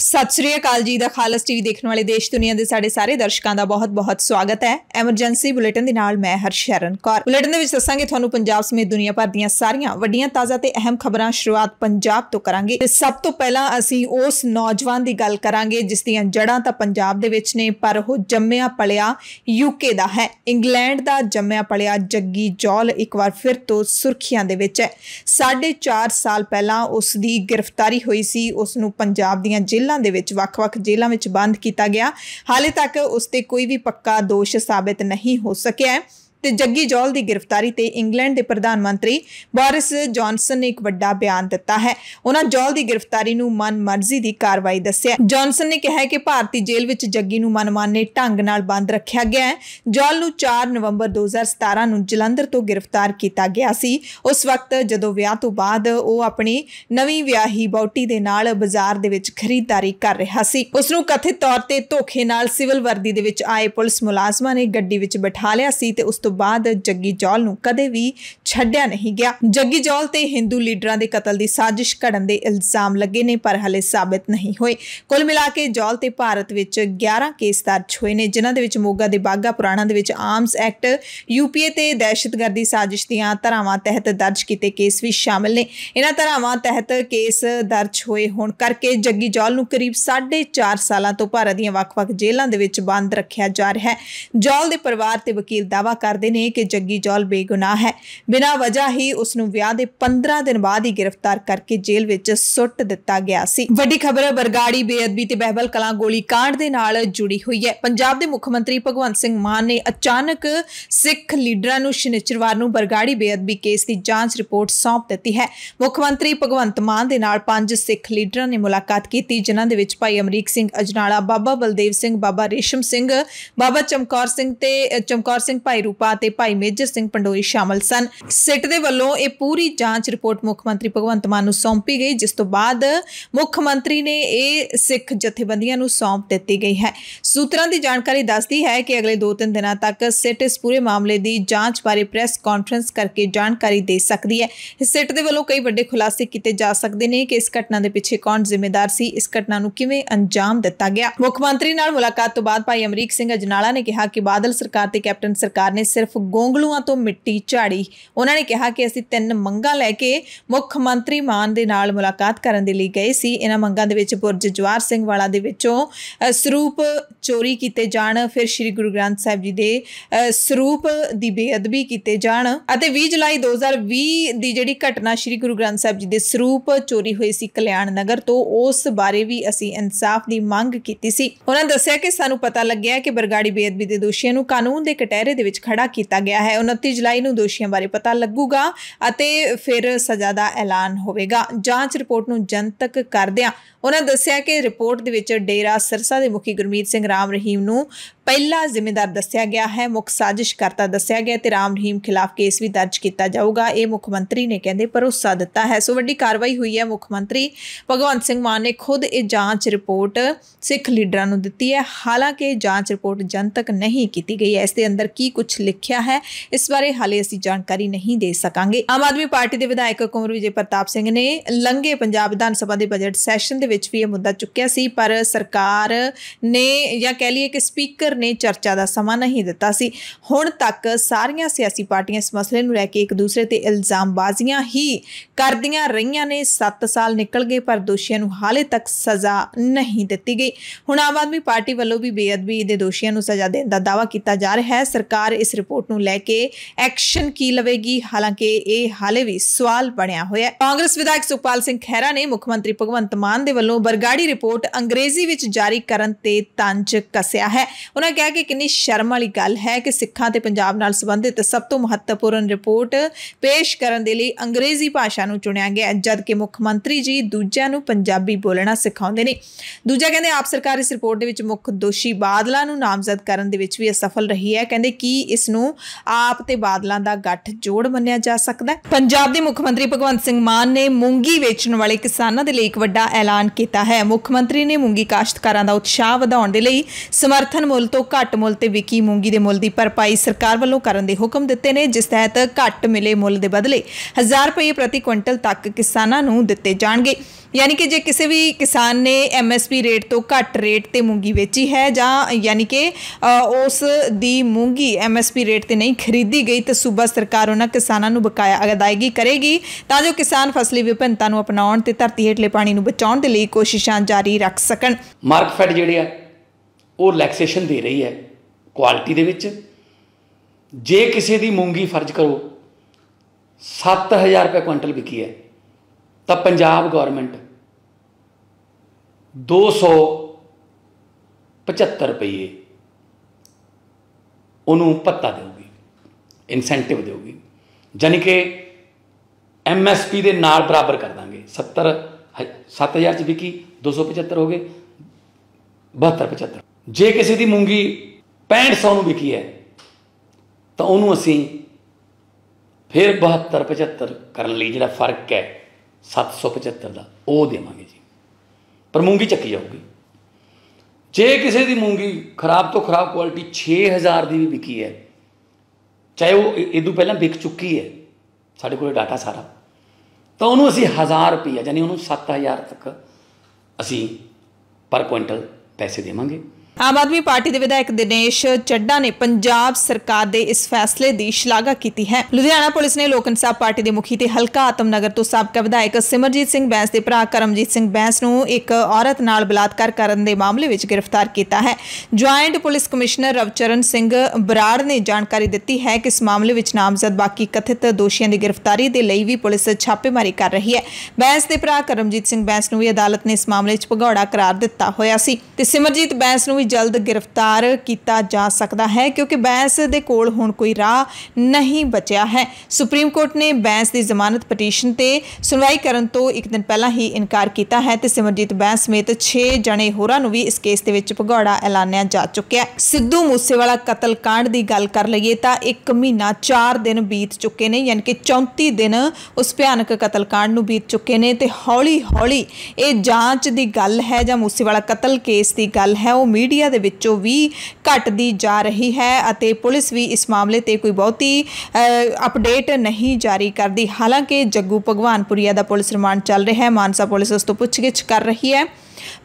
ਸਤਿ ਸ੍ਰੀ ਅਕਾਲ ਜੀ ਦਾ ਖਾਲਸ ਟੀਵੀ ਦੇਖਣ ਵਾਲੇ ਦੇਸ਼ ਦੁਨੀਆ ਦੇ ਸਾਡੇ ਸਾਰੇ ਦਰਸ਼ਕਾਂ ਦਾ ਬਹੁਤ-ਬਹੁਤ ਸਵਾਗਤ ਹੈ ਐਮਰਜੈਂਸੀ ਬੁਲੇਟਿਨ ਦੇ ਨਾਲ ਮੈਂ ਹਰਸ਼ਰਨ ਕੌਰ ਬੁਲੇਟਿਨ ਦੇ ਵਿੱਚ ਦੱਸਾਂਗੇ ਤੁਹਾਨੂੰ ਪੰਜਾਬ ਸਮੇਤ ਦੁਨੀਆ ਭਰ ਦੀਆਂ ਸਾਰੀਆਂ ਵੱਡੀਆਂ ਤਾਜ਼ਾ ਤੇ ਅਹਿਮ ਖਬਰਾਂ ਸ਼ੁਰੂਆਤ ਪੰਜਾਬ ਤੋਂ ਕਰਾਂਗੇ ਤੇ ਸਭ ਤੋਂ ਪਹਿਲਾਂ ਅਸੀਂ ਉਸ ਨੌਜਵਾਨ ਦੀ ਗੱਲ ਕਰਾਂਗੇ ਜਿਸ ਦੀਆਂ ਜੜਾਂ ਤਾਂ ਪੰਜਾਬ ਦੇ ਵਿੱਚ ਨੇ ਪਰ ਉਹ ਜੰਮਿਆ ਪਲਿਆ ਯੂਕੇ ਦਾ ਹੈ ਇੰਗਲੈਂਡ ਦਾ ਜੰਮਿਆ ਪਲਿਆ ਜੱਗੀ ਜੌਲ ਇੱਕ ਵਾਰ ਫਿਰ ਤੋਂ ਸੁਰਖੀਆਂ ਦੇ ਵਿੱਚ ਹੈ 4.5 ਸਾਲ ਪਹਿਲਾਂ ਉਸ ਦੀ ਗ੍ਰਿਫਤਾਰੀ ਹੋਈ ਸੀ ਉਸ ਨੂੰ ਪੰਜਾਬ ਦੀਆਂ ਜੇਲ੍ਹਾਂ ਜੇਲ੍ਹਾਂ ਦੇ ਵਿੱਚ ਵੱਖ-ਵੱਖ ਜੇਲ੍ਹਾਂ ਵਿੱਚ ਬੰਦ ਕੀਤਾ ਗਿਆ ਹਾਲੇ ਤੱਕ ਉਸ ਤੇ ਕੋਈ ਵੀ ਪੱਕਾ ਦੋਸ਼ ਸਾਬਤ ਨਹੀਂ ਹੋ ਸਕਿਆ ਹੈ ਤੇ ਜੱਗੀ ਜੋਲ ਦੀ ਗ੍ਰਿਫਤਾਰੀ ਤੇ ਇੰਗਲੈਂਡ ਦੇ ਪ੍ਰਧਾਨ ਮੰਤਰੀ ਬੋਰਿਸ ਜான்ਸਨ ਨੇ ਇੱਕ ਵੱਡਾ ਬਿਆਨ ਦਿੱਤਾ ਹੈ ਉਹਨਾਂ ਜੋਲ ਦੀ ਗ੍ਰਿਫਤਾਰੀ ਨੂੰ ਮਨਮਰਜ਼ੀ ਦੀ ਕਾਰਵਾਈ ਦੱਸਿਆ ਜான்ਸਨ ਨੇ ਕਿਹਾ ਕਿ ਭਾਰਤੀ ਜੇਲ੍ਹ ਵਿੱਚ ਜੱਗੀ ਨੂੰ ਮਨਮਾਨੇ ਢੰਗ ਨਾਲ ਬੰਦ ਰੱਖਿਆ ਗਿਆ ਹੈ ਜੋਲ ਨੂੰ 4 ਨਵੰਬਰ 2017 ਨੂੰ ਜਲੰਧਰ ਤੋਂ ਗ੍ਰਿਫਤਾਰ ਕੀਤਾ ਗਿਆ ਸੀ ਉਸ ਵਕਤ ਜਦੋਂ ਵਿਆਹ ਤੋਂ ਬਾਅਦ ਉਹ ਆਪਣੀ ਨਵੀਂ ਵਿਆਹੀ ਬੌਟੀ ਦੇ ਨਾਲ ਬਾਜ਼ਾਰ ਦੇ ਵਿੱਚ ਖਰੀਦਦਾਰੀ ਕਰ ਰਿਹਾ ਸੀ ਉਸ ਨੂੰ ਕਥਿਤ ਤੌਰ ਤੇ ਧੋਖੇ ਨਾਲ ਸਿਵਲ ਵਰਦੀ ਦੇ ਵਿੱਚ ਆਏ ਪੁਲਿਸ ਮੁਲਾਜ਼ਮਾਂ ਨੇ ਗੱਡੀ ਵਿੱਚ ਬਿਠਾ ਲਿਆ ਸੀ ਤੇ ਉਸ ਤੋਂ ਬਾਅਦ ਜੱਗੀ ਜੌਲ ਨੂੰ ਕਦੇ ਵੀ ਛੱਡਿਆ ਨਹੀਂ ਗਿਆ ਜੱਗੀ ਜੌਲ ਤੇ ਹਿੰਦੂ ਲੀਡਰਾਂ ਦੇ ਕਤਲ ਦੀ ਸਾਜ਼ਿਸ਼ ਘੜਨ ਦੇ ਇਲਜ਼ਾਮ ਲੱਗੇ ਨੇ ਪਰ ਹਲੇ ਸਾਬਤ ਨਹੀਂ ਹੋਏ ਕੁੱਲ ਮਿਲਾ ਕੇ ਜੌਲ ਤੇ ਭਾਰਤ ਵਿੱਚ 11 ਕੇਸ ਦਰਜ ਹੋਏ ਨੇ ਜਿਨ੍ਹਾਂ ਦੇ ਵਿੱਚ ਮੋਗਾ ਦੇ ਬਾਗਾ ਪੁਰਾਣਾ ਦੇ ਵਿੱਚ ਆਰਮਸ ਐਕਟ ਯੂਪੀਏ ਤੇ ਦਹਿਸ਼ਤਗਰਦੀ ਸਾਜ਼ਿਸ਼ ਦੀਆਂ ਧਾਰਾਵਾਂ ਤਹਿਤ ਦਰਜ ਕੀਤੇ ਕੇਸ ਵੀ ਸ਼ਾਮਲ ਨੇ ਇਹਨਾਂ ਧਾਰਾਵਾਂ ਤਹਿਤ ਕੇਸ ਦਰਜ ਹੋਏ ਹੋਣ ਕਰਕੇ ਜੱਗੀ ਜੌਲ ਨੂੰ ਕਰੀਬ 4.5 ਸਾਲਾਂ ਤੋਂ ਭਾਰਤ ਦੀਆਂ ਵੱਖ-ਵੱਖ ਜੇਲ੍ਹਾਂ ਦੇ ਵਿੱਚ ਬੰਦ ਰੱਖਿਆ ਜਾ ਰਿਹਾ ਹੈ ਜੌਲ ਦੇ ਪਰਿਵਾਰ ਤੇ ਵਕੀਲ ਦਾਵਾ ਕਰ ਕਰਦੇ ਨੇ ਕਿ ਜੱਗੀ ਜੌਲ ਬੇਗੁਨਾਹ ਹੈ ਬਿਨਾਂ ਵਜ੍ਹਾ ਹੀ ਉਸ ਨੂੰ ਵਿਆਹ ਦੇ 15 ਦਿਨ ਬਾਅਦ ਹੀ ਗ੍ਰਿਫਤਾਰ ਕਰਕੇ ਜੇਲ੍ਹ ਵਿੱਚ ਸੁੱਟ ਦਿੱਤਾ ਗਿਆ ਸੀ ਵੱਡੀ ਖਬਰ ਹੈ ਬਰਗਾੜੀ ਬੇਅਦਬੀ ਤੇ ਬਹਿਬਲ ਕਲਾਂ ਗੋਲੀ ਕਾਂਡ ਦੇ ਨਾਲ ਜੁੜੀ ਹੋਈ ਹੈ ਪੰਜਾਬ ਦੇ ਮੁੱਖ ਮੰਤਰੀ ਭਗਵੰਤ ਸਿੰਘ ਮਾਨ ਨੇ ਅਚਾਨਕ ਸਿੱਖ ਲੀਡਰਾਂ ਨੂੰ ਸ਼ਨੀਚਰਵਾਰ ਨੂੰ ਬਰਗਾੜੀ ਬੇਅਦਬੀ ਕੇਸ ਦੀ ਜਾਂਚ ਰਿਪੋਰਟ ਸੌਂਪ ਦਿੱਤੀ ਹੈ ਮੁੱਖ ਮੰਤਰੀ ਭਗਵੰਤ ਮਾਨ ਦੇ ਨਾਲ ਪੰਜ ਸਿੱਖ ਲੀਡਰਾਂ ਨੇ ਮੁਲਾਕਾਤ ਕੀਤੀ ਜਿਨ੍ਹਾਂ ਦੇ ਵਿੱਚ ਭਾਈ ਅਮਰੀਕ ਸਿੰਘ ਅਜਨਾਲਾ ਬਾਬਾ ਬਲਦੇਵ ਸਿੰਘ ਬਾਬਾ ਰੇਸ਼ਮ ਸਿੰਘ ਬਾਬਾ ਚਮਕੌਰ ਸਿੰਘ ਤੇ ਚਮਕੌਰ ਸਿੰਘ ਭਾਈ ਰੂਪਾ ਬਾਵਾ ਤੇ ਭਾਈ ਮੇਜਰ ਸਿੰਘ ਪੰਡੋਰੀ ਸ਼ਾਮਲ ਸਨ ਸਿੱਟ ਦੇ ਵੱਲੋਂ ਇਹ ਪੂਰੀ ਜਾਂਚ ਰਿਪੋਰਟ ਮੁੱਖ ਮੰਤਰੀ ਭਗਵੰਤ ਮਾਨ ਨੂੰ ਸੌਂਪੀ ਗਈ ਜਿਸ ਤੋਂ ਬਾਅਦ ਮੁੱਖ ਮੰਤਰੀ ਨੇ ਇਹ ਸਿੱਖ ਜਥੇਬੰਦੀਆਂ ਨੂੰ ਸੌਂਪ ਦਿੱਤੀ ਗਈ ਹੈ ਸੂਤਰਾਂ ਦੀ ਜਾਣਕਾਰੀ ਦੱਸਦੀ ਹੈ ਕਿ ਅਗਲੇ 2-3 ਦਿਨਾਂ ਤੱਕ ਸਿੱਟ ਇਸ ਪੂਰੇ ਮਾਮਲੇ ਦੀ ਜਾਂਚ ਬਾਰੇ ਪ੍ਰੈਸ ਕਾਨਫਰੰਸ ਕਰਕੇ ਜਾਣਕਾਰੀ ਦੇ ਸਕਦੀ ਹੈ ਸਿੱਟ ਦੇ ਵੱਲੋਂ ਕਈ ਵੱਡੇ ਖੁਲਾਸੇ ਕੀਤੇ ਜਾ ਸਕਦੇ ਨੇ ਕਿ ਇਸ ਘਟਨਾ ਦੇ ਪਿੱਛੇ ਕੌਣ ਜ਼ਿੰਮੇਵਾਰ ਸੀ ਇਸ ਘਟਨਾ ਨੂੰ ਕਿਵੇਂ ਅੰਜਾਮ ਦਿੱਤਾ ਗਿਆ ਮੁੱਖ ਮੰਤਰੀ ਨਾਲ ਮੁਲਾਕਾਤ ਤੋਂ ਬਾਅਦ ਭਾਈ ਅਮਰੀਕ ਸਿੰਘ ਅਜਨਾਲਾ ਨੇ ਕਿਹਾ ਕਿ ਬਾਦਲ ਸਰਕਾਰ ਤੇ ਕੈਪਟਨ ਸਰਕਾਰ ਨੇ ਸਿਰਫ ਗੋਂਗਲੂਆਂ ਤੋਂ ਮਿੱਟੀ ਝਾੜੀ ਉਹਨਾਂ ਨੇ ਕਿਹਾ ਕਿ ਅਸੀਂ ਤਿੰਨ ਮੰਗਾਂ ਲੈ ਕੇ ਮੁੱਖ ਮੰਤਰੀ ਮਾਨ ਦੇ ਨਾਲ ਮੁਲਾਕਾਤ ਕਰਨ ਦੇ ਲਈ ਗਏ ਸੀ ਇਹਨਾਂ ਮੰਗਾਂ ਦੇ ਵਿੱਚ ਬੁਰਜ ਜਵਾਰ ਸਿੰਘ ਵਾਲਾ ਦੇ ਵਿੱਚੋਂ ਸਰੂਪ ਚੋਰੀ ਕੀਤੇ ਜਾਣ ਫਿਰ ਸ੍ਰੀ ਗੁਰੂ ਗ੍ਰੰਥ ਸਾਹਿਬ ਜੀ ਦੇ ਸਰੂਪ ਦੀ ਬੇਅਦਬੀ ਕੀਤੇ ਜਾਣ ਅਤੇ 20 ਜੁਲਾਈ 2020 ਦੀ ਜਿਹੜੀ ਘਟਨਾ ਸ੍ਰੀ ਗੁਰੂ ਗ੍ਰੰਥ ਸਾਹਿਬ ਜੀ ਦੇ ਸਰੂਪ ਚੋਰੀ ਹੋਈ ਸੀ ਕਲਿਆਣ ਨਗਰ ਤੋਂ ਉਸ ਬਾਰੇ ਵੀ ਅਸੀਂ ਇਨਸਾਫ ਦੀ ਮੰਗ ਕੀਤੀ ਸੀ ਉਹਨਾਂ ਦੱਸਿਆ ਕਿ ਸਾਨੂੰ ਪਤਾ ਲੱਗਿਆ ਕਿ ਬਰਗਾੜੀ ਬੇਅਦਬੀ ਦੇ ਦੋਸ਼ੀਆਂ ਨੂੰ ਕਾਨੂੰਨ ਦੇ ਕਟਹਿਰੇ ਦੇ ਵਿੱਚ ਖੜਾ ਕੀਤਾ ਗਿਆ ਹੈ 29 ਜੁਲਾਈ ਨੂੰ ਦੋਸ਼ੀਆਂ ਬਾਰੇ ਪਤਾ ਲੱਗੂਗਾ ਅਤੇ ਫਿਰ ਸਜ਼ਾ ਦਾ ਐਲਾਨ ਹੋਵੇਗਾ ਜਾਂਚ ਰਿਪੋਰਟ ਨੂੰ ਜਨਤਕ ਕਰਦਿਆਂ ਉਹਨਾਂ ਦੱਸਿਆ ਕਿ ਰਿਪੋਰਟ ਦੇ ਵਿੱਚ ਡੇਰਾ ਸਰਸਾ ਦੇ ਮੁਖੀ ਗੁਰਮੀਤ ਸਿੰਘ ਰਾਮ ਰਹੀਮ ਨੂੰ ਪਹਿਲਾ ਜ਼ਿੰਮੇਦਾਰ ਦੱਸਿਆ ਗਿਆ ਹੈ ਮੁੱਖ ਸਾਜ਼ਿਸ਼ਕਰਤਾ ਦੱਸਿਆ ਗਿਆ ਤੇ ਰਾਮ ਰਹੀਮ ਖਿਲਾਫ ਕੇਸ ਵੀ ਦਰਜ ਕੀਤਾ ਜਾਊਗਾ ਇਹ ਮੁੱਖ ਮੰਤਰੀ ਨੇ ਕਹਿੰਦੇ ਭਰੋਸਾ ਦਿੱਤਾ ਹੈ ਸੋ ਵੱਡੀ ਕਾਰਵਾਈ ਹੋਈ ਹੈ ਮੁੱਖ ਮੰਤਰੀ ਭਗਵੰਤ ਸਿੰਘ ਮਾਨ ਨੇ ਖੁਦ ਇਹ ਜਾਂਚ ਰਿਪੋਰਟ ਸਿੱਖ ਲੀਡਰਾਂ ਨੂੰ ਦਿੱਤੀ ਹੈ ਹਾਲਾਂਕਿ ਜਾਂਚ ਰਿਪੋਰਟ ਜਨਤਕ ਨਹੀਂ ਕੀਤੀ ਗਈ ਹੈ ਇਸ ਦੇ ਅੰਦਰ ਕੀ ਕੁਝ ਲਿਖਿਆ ਹੈ ਇਸ ਬਾਰੇ ਹਾਲੇ ਅਸੀਂ ਜਾਣਕਾਰੀ ਨਹੀਂ ਦੇ ਸਕਾਂਗੇ ਆਮ ਆਦਮੀ ਪਾਰਟੀ ਦੇ ਵਿਧਾਇਕ ਕੁਮਰ ਵਿਜੇ ਪ੍ਰਤਾਪ ਸਿੰਘ ਨੇ ਲੰਗੇ ਪੰਜਾਬ ਵਿਧਾਨ ਸਭਾ ਦੇ ਬਜਟ ਸੈਸ਼ਨ ਦੇ ਵਿੱਚ ਵੀ ਇਹ ਮੁੱਦਾ ਚੁੱਕਿਆ ਸੀ ਪਰ ਸਰਕਾਰ ਨੇ ਜਾਂ ਕਹਿ ਲਈਏ ਕਿ ਸਪੀਕਰ ਨੇ ਚਰਚਾ ਦਾ ਸਮਾਂ ਨਹੀਂ ਦਿੱਤਾ ਸੀ ਹੁਣ ਤੱਕ ਸਾਰੀਆਂ ਸਿਆਸੀ ਪਾਰਟੀਆਂ ਇਸ ਮਸਲੇ ਨੂੰ ਲੈ ਕੇ ਇੱਕ ਦੂਸਰੇ ਤੇ ਇਲਜ਼ਾਮਬਾਜ਼ੀਆਂ ਹੀ ਕਰਦੀਆਂ ਰਹੀਆਂ ਨੇ 7 ਸਾਲ ਨਿਕਲ ਗਏ ਪਰ ਦੋਸ਼ੀਆਂ ਨੂੰ ਹਾਲੇ ਤੱਕ ਸਜ਼ਾ ਨਹੀਂ ਦਿੱਤੀ ਗਈ ਹੁਣ ਆਮ ਆਦਮੀ ਪਾਰਟੀ ਵੱਲੋਂ ਵੀ ਬੇਅਦਬੀ ਦੇ ਦੋਸ਼ੀਆਂ ਨੂੰ ਸਜ਼ਾ ਦੇਣ ਦਾ ਦਾਅਵਾ ਕੀਤਾ ਜਾ ਰਿਹਾ ਹੈ ਸਰਕਾਰ ਇਸ ਰਿਪੋਰਟ ਨੂੰ ਲੈ ਕੇ ਐਕਸ਼ਨ ਕੀ ਲਵੇਗੀ ਹਾਲਾਂਕਿ ਇਹ ਹਾਲੇ ਵੀ ਸਵਾਲ ਬਣਿਆ ਹੋਇਆ ਹੈ ਕਾਂਗਰਸ ਵਿਧਾਇਕ ਸੁਖਪਾਲ ਸਿੰਘ ਖਹਿਰਾ ਨੇ ਮੁੱਖ ਮੰਤਰੀ ਭਗਵੰਤ ਮਾਨ ਦੇ ਵੱਲੋਂ ਬਰਗਾੜੀ ਰਿਪੋਰਟ ਅੰਗਰੇਜ਼ੀ ਵਿੱਚ ਜਾਰੀ ਕਰਨ ਤੇ ਤੰਜ ਕਸਿਆ ਹੈ ਉਹਨਾਂ ਉਹਨਾਂ ਕਿਹਾ ਕਿ ਕਿੰਨੀ ਸ਼ਰਮ ਵਾਲੀ ਗੱਲ ਹੈ ਕਿ ਸਿੱਖਾਂ ਤੇ ਪੰਜਾਬ ਨਾਲ ਸੰਬੰਧਿਤ ਸਭ ਤੋਂ ਮਹੱਤਵਪੂਰਨ ਰਿਪੋਰਟ ਪੇਸ਼ ਕਰਨ ਦੇ ਲਈ ਅੰਗਰੇਜ਼ੀ ਭਾਸ਼ਾ ਨੂੰ ਚੁਣਿਆ ਗਿਆ ਜਦ ਕਿ ਮੁੱਖ ਮੰਤਰੀ ਜੀ ਦੂਜਿਆਂ ਨੂੰ ਪੰਜਾਬੀ ਬੋਲਣਾ ਸਿਖਾਉਂਦੇ ਨੇ ਦੂਜਾ ਕਹਿੰਦੇ ਆਪ ਸਰਕਾਰ ਇਸ ਰਿਪੋਰਟ ਦੇ ਵਿੱਚ ਮੁੱਖ ਦੋਸ਼ੀ ਬਾਦਲਾਂ ਨੂੰ ਨਾਮਜ਼ਦ ਕਰਨ ਦੇ ਵਿੱਚ ਵੀ ਅਸਫਲ ਰਹੀ ਹੈ ਕਹਿੰਦੇ ਕੀ ਇਸ ਨੂੰ ਆਪ ਤੇ ਬਾਦਲਾਂ ਦਾ ਗੱਠ ਜੋੜ ਮੰਨਿਆ ਜਾ ਸਕਦਾ ਹੈ ਪੰਜਾਬ ਦੇ ਮੁੱਖ ਮੰਤਰੀ ਭਗਵੰਤ ਸਿੰਘ ਮਾਨ ਨੇ ਮੂੰਗੀ ਵੇਚਣ ਵਾਲੇ ਕਿਸਾਨਾਂ ਦੇ ਲਈ ਇੱਕ ਵੱਡਾ ਐਲਾਨ ਕੀਤਾ ਹੈ ਮੁੱਖ ਮੰਤਰੀ ਨੇ ਮੂੰਗੀ ਕਾਸ਼ਤਕਾਰਾਂ ਦਾ ਉਤਸ਼ਾਹ ਵਧਾਉਣ ਦੇ ਲਈ ਸਮਰਥਨ ਮੁੱਲ ਤੋਂ ਘੱਟ ਮੁੱਲ ਤੇ ਵਿਕੀ ਮੂੰਗੀ ਦੇ ਮੁੱਲ ਦੀ ਭਰਪਾਈ ਸਰਕਾਰ ਵੱਲੋਂ ਕਰਨ ਦੇ ਹੁਕਮ ਦਿੱਤੇ ਨੇ ਜਿਸ ਤਹਿਤ ਘੱਟ ਮਿਲੇ ਮੁੱਲ ਦੇ ਬਦਲੇ 1000 ਰੁਪਏ ਪ੍ਰਤੀ ਕੁਇੰਟਲ ਤੱਕ ਕਿਸਾਨਾਂ ਨੂੰ ਦਿੱਤੇ ਜਾਣਗੇ ਯਾਨੀ ਕਿ ਜੇ ਕਿਸੇ ਵੀ ਕਿਸਾਨ ਨੇ ਐਮਐਸਪੀ ਰੇਟ ਤੋਂ ਘੱਟ ਰੇਟ ਤੇ ਮੂੰਗੀ ਵੇਚੀ ਹੈ ਜਾਂ ਯਾਨੀ ਕਿ ਉਸ ਦੀ ਮੂੰਗੀ ਐਮਐਸਪੀ ਰੇਟ ਤੇ ਨਹੀਂ ਖਰੀਦੀ ਗਈ ਤਾਂ ਸੂਬਾ ਸਰਕਾਰ ਉਹਨਾਂ ਕਿਸਾਨਾਂ ਨੂੰ ਬਕਾਇਆ ਅਦਾਇਗੀ ਕਰੇਗੀ ਤਾਂ ਜੋ ਕਿਸਾਨ ਫਸਲੀ ਵਿਭਿੰਨਤਾ ਨੂੰ ਅਪਣਾਉਣ ਤੇ ਧਰਤੀ ਹੇਠਲੇ ਪਾਣੀ ਨੂੰ ਬਚਾਉਣ ਦੇ ਲਈ ਕੋਸ਼ਿਸ਼ਾਂ ਜਾਰੀ ਰੱਖ ਸਕਣ ਮਾਰਕਫੈਡ ਜਿਹੜੀ ਆ ਉਹ ਰਿਲੈਕਸੇਸ਼ਨ ਦੇ ਰਹੀ ਹੈ ਕੁਆਲਿਟੀ ਦੇ ਵਿੱਚ ਜੇ ਕਿਸੇ ਦੀ ਮੂੰਗੀ ਫਰਜ਼ ਕਰੋ 7000 ਰੁਪਏ ਕੁਇੰਟਲ ਵਿਕੀ ਹੈ ਤਾਂ ਪੰਜਾਬ ਗਵਰਨਮੈਂਟ 275 ਰੁਪਏ ਉਹਨੂੰ ਪੱਤਾ ਦੇਊਗੀ ਇਨਸੈਂਟਿਵ ਦੇਊਗੀ ਯਾਨੀ ਕਿ ਐਮਐਸਪੀ ਦੇ ਨਾਲ ਬਰਾਬਰ ਕਰ ਦਾਂਗੇ 70 7000 ਚ ਵਿਕੀ 275 ਹੋ ਗਏ 72 75 ਜੇ ਕਿਸੇ ਦੀ ਮੂੰਗੀ 6500 ਨੂੰ ਵਿਕੀ ਹੈ ਤਾਂ ਉਹਨੂੰ ਅਸੀਂ ਫਿਰ 72 75 ਕਰਨ ਲਈ ਜਿਹੜਾ ਫਰਕ ਹੈ 775 ਦਾ ਉਹ ਦੇਵਾਂਗੇ ਜੀ ਪਰ ਮੂੰਗੀ ਚੱਕੀ ਜਾਊਗੀ ਜੇ ਕਿਸੇ ਦੀ ਮੂੰਗੀ ਖਰਾਬ ਤੋਂ ਖਰਾਬ ਕੁਆਲਿਟੀ 6000 ਦੀ ਵੀ ਵਿਕੀ ਹੈ ਚਾਹੇ ਉਹ ਇਦੋਂ ਪਹਿਲਾਂ ਵਿਕ ਚੁੱਕੀ ਹੈ ਸਾਡੇ ਕੋਲੇ ਡਾਟਾ ਸਾਰਾ ਤਾਂ ਉਹਨੂੰ ਅਸੀਂ 1000 ਰੁਪਏ ਯਾਨੀ ਉਹਨੂੰ 7000 ਤੱਕ ਅਸੀਂ ਪਰ ਕੁਇੰਟਲ ਪੈਸੇ ਦੇਵਾਂਗੇ ਆਮ ਆਦਮੀ ਪਾਰਟੀ ਦੇ ਵਿਧਾਇਕ ਦਿਨੇਸ਼ ਚੱਡਾ ਨੇ ਪੰਜਾਬ ਸਰਕਾਰ ਦੇ ਇਸ ਫੈਸਲੇ ਦੀ ਸ਼ਲਾਘਾ ਕੀਤੀ ਹੈ ਲੁਧਿਆਣਾ ਪੁਲਿਸ ਨੇ ਲੋਕ ਇਨਸਾਫ ਪਾਰਟੀ ਦੇ ਮੁਖੀ ਤੇ ਹਲਕਾ ਆਤਮਨਗਰ ਤੋਂ ਸਾਬਕਾ ਵਿਧਾਇਕ ਸਿਮਰਜੀਤ ਸਿੰਘ ਬੈਂਸ ਦੇ ਭਰਾ ਕਰਮਜੀਤ ਸਿੰਘ ਬੈਂਸ ਨੂੰ ਇੱਕ ਔਰਤ ਨਾਲ ਬਲਾਤਕਾਰ ਕਰਨ ਦੇ ਮਾਮਲੇ ਵਿੱਚ ਗ੍ਰਿਫਤਾਰ ਕੀਤਾ ਹੈ joint police commissioner Ravcharan Singh Brar ਨੇ ਜਾਣਕਾਰੀ ਦਿੱਤੀ ਹੈ ਕਿ ਇਸ ਮਾਮਲੇ ਵਿੱਚ ਨਾਮਜ਼ਦ ਬਾਕੀ ਕਥਿਤ ਦੋਸ਼ੀਆਂ ਦੀ ਗ੍ਰਿਫਤਾਰੀ ਦੇ ਲਈ ਵੀ ਪੁਲਿਸ ਛਾਪੇਮਾਰੀ ਕਰ ਰਹੀ ਹੈ ਬੈਂਸ ਦੇ ਭਰਾ ਕਰਮਜੀਤ ਸਿੰਘ ਬੈਂਸ ਨੂੰ ਵੀ ਅਦਾਲਤ ਨੇ ਇਸ ਮਾਮਲੇ 'ਚ ਭਗੌੜਾ ਕਰਾਰ ਦਿੱਤਾ ਹੋਇਆ ਸੀ ਤੇ ਸਿਮਰਜੀਤ ਬੈਂਸ ਨੂੰ ਵੀ ਜਲਦ ਗ੍ਰਿਫਤਾਰ ਕੀਤਾ ਜਾ ਸਕਦਾ ਹੈ ਕਿਉਂਕਿ ਬੈਂਸ ਦੇ ਕੋਲ ਹੁਣ ਕੋਈ ਰਾਹ ਨਹੀਂ ਬਚਿਆ ਹੈ ਸੁਪਰੀਮ ਕੋਰਟ ਨੇ ਬੈਂਸ ਦੀ ਜ਼ਮਾਨਤ ਪਟੀਸ਼ਨ ਤੇ ਸੁਣਵਾਈ ਕਰਨ ਤੋਂ ਇੱਕ ਦਿਨ ਪਹਿਲਾਂ ਹੀ ਇਨਕਾਰ ਕੀਤਾ ਹੈ ਤੇ ਸਿਮਰਜੀਤ ਬੈਂਸ ਸਮੇਤ 6 ਜਣੇ ਹੋਰਾਂ ਨੂੰ ਵੀ ਇਸ ਕੇਸ ਦੇ ਵਿੱਚ ਭਗੌੜਾ ਐਲਾਨਿਆ ਜਾ ਚੁੱਕਿਆ ਹੈ ਸਿੱਧੂ ਮੂਸੇਵਾਲਾ ਕਤਲ ਕਾਂਡ ਦੀ ਗੱਲ ਕਰ ਲਈਏ ਤਾਂ 1 ਮਹੀਨਾ 4 ਦਿਨ ਬੀਤ ਚੁੱਕੇ ਨੇ ਯਾਨੀ ਕਿ 34 ਦਿਨ ਉਸ ਭਿਆਨਕ ਕਤਲ ਕਾਂਡ ਨੂੰ ਬੀਤ ਚੁੱਕੇ ਨੇ ਤੇ ਹੌਲੀ ਹੌਲੀ ਇਹ ਜਾਂਚ ਦੀ ਗੱਲ ਹੈ ਜਾਂ ਮੂਸੇਵਾਲਾ ਕਤਲ ਕੇਸ ਦੀ ਗੱਲ ਹੈ ਉਹ ਮੀਡੀਆ ਮੀਡੀਆ ਦੇ ਵਿੱਚੋਂ ਵੀ ਘਟਦੀ ਜਾ ਰਹੀ ਹੈ ਅਤੇ ਪੁਲਿਸ ਵੀ ਇਸ ਮਾਮਲੇ ਤੇ ਕੋਈ ਬਹੁਤੀ ਅਪਡੇਟ ਨਹੀਂ ਜਾਰੀ ਕਰਦੀ ਹਾਲਾਂਕਿ ਜੱਗੂ ਭਗਵਾਨਪੁਰੀਆ ਦਾ ਪੁਲਿਸ ਰਿਮਾਂਡ ਚੱਲ ਰਿਹਾ ਹੈ ਮਾਨਸਾ ਪੁਲਿਸ ਉਸ ਤੋਂ ਪੁੱਛਗਿੱਛ ਕਰ ਰਹੀ ਹੈ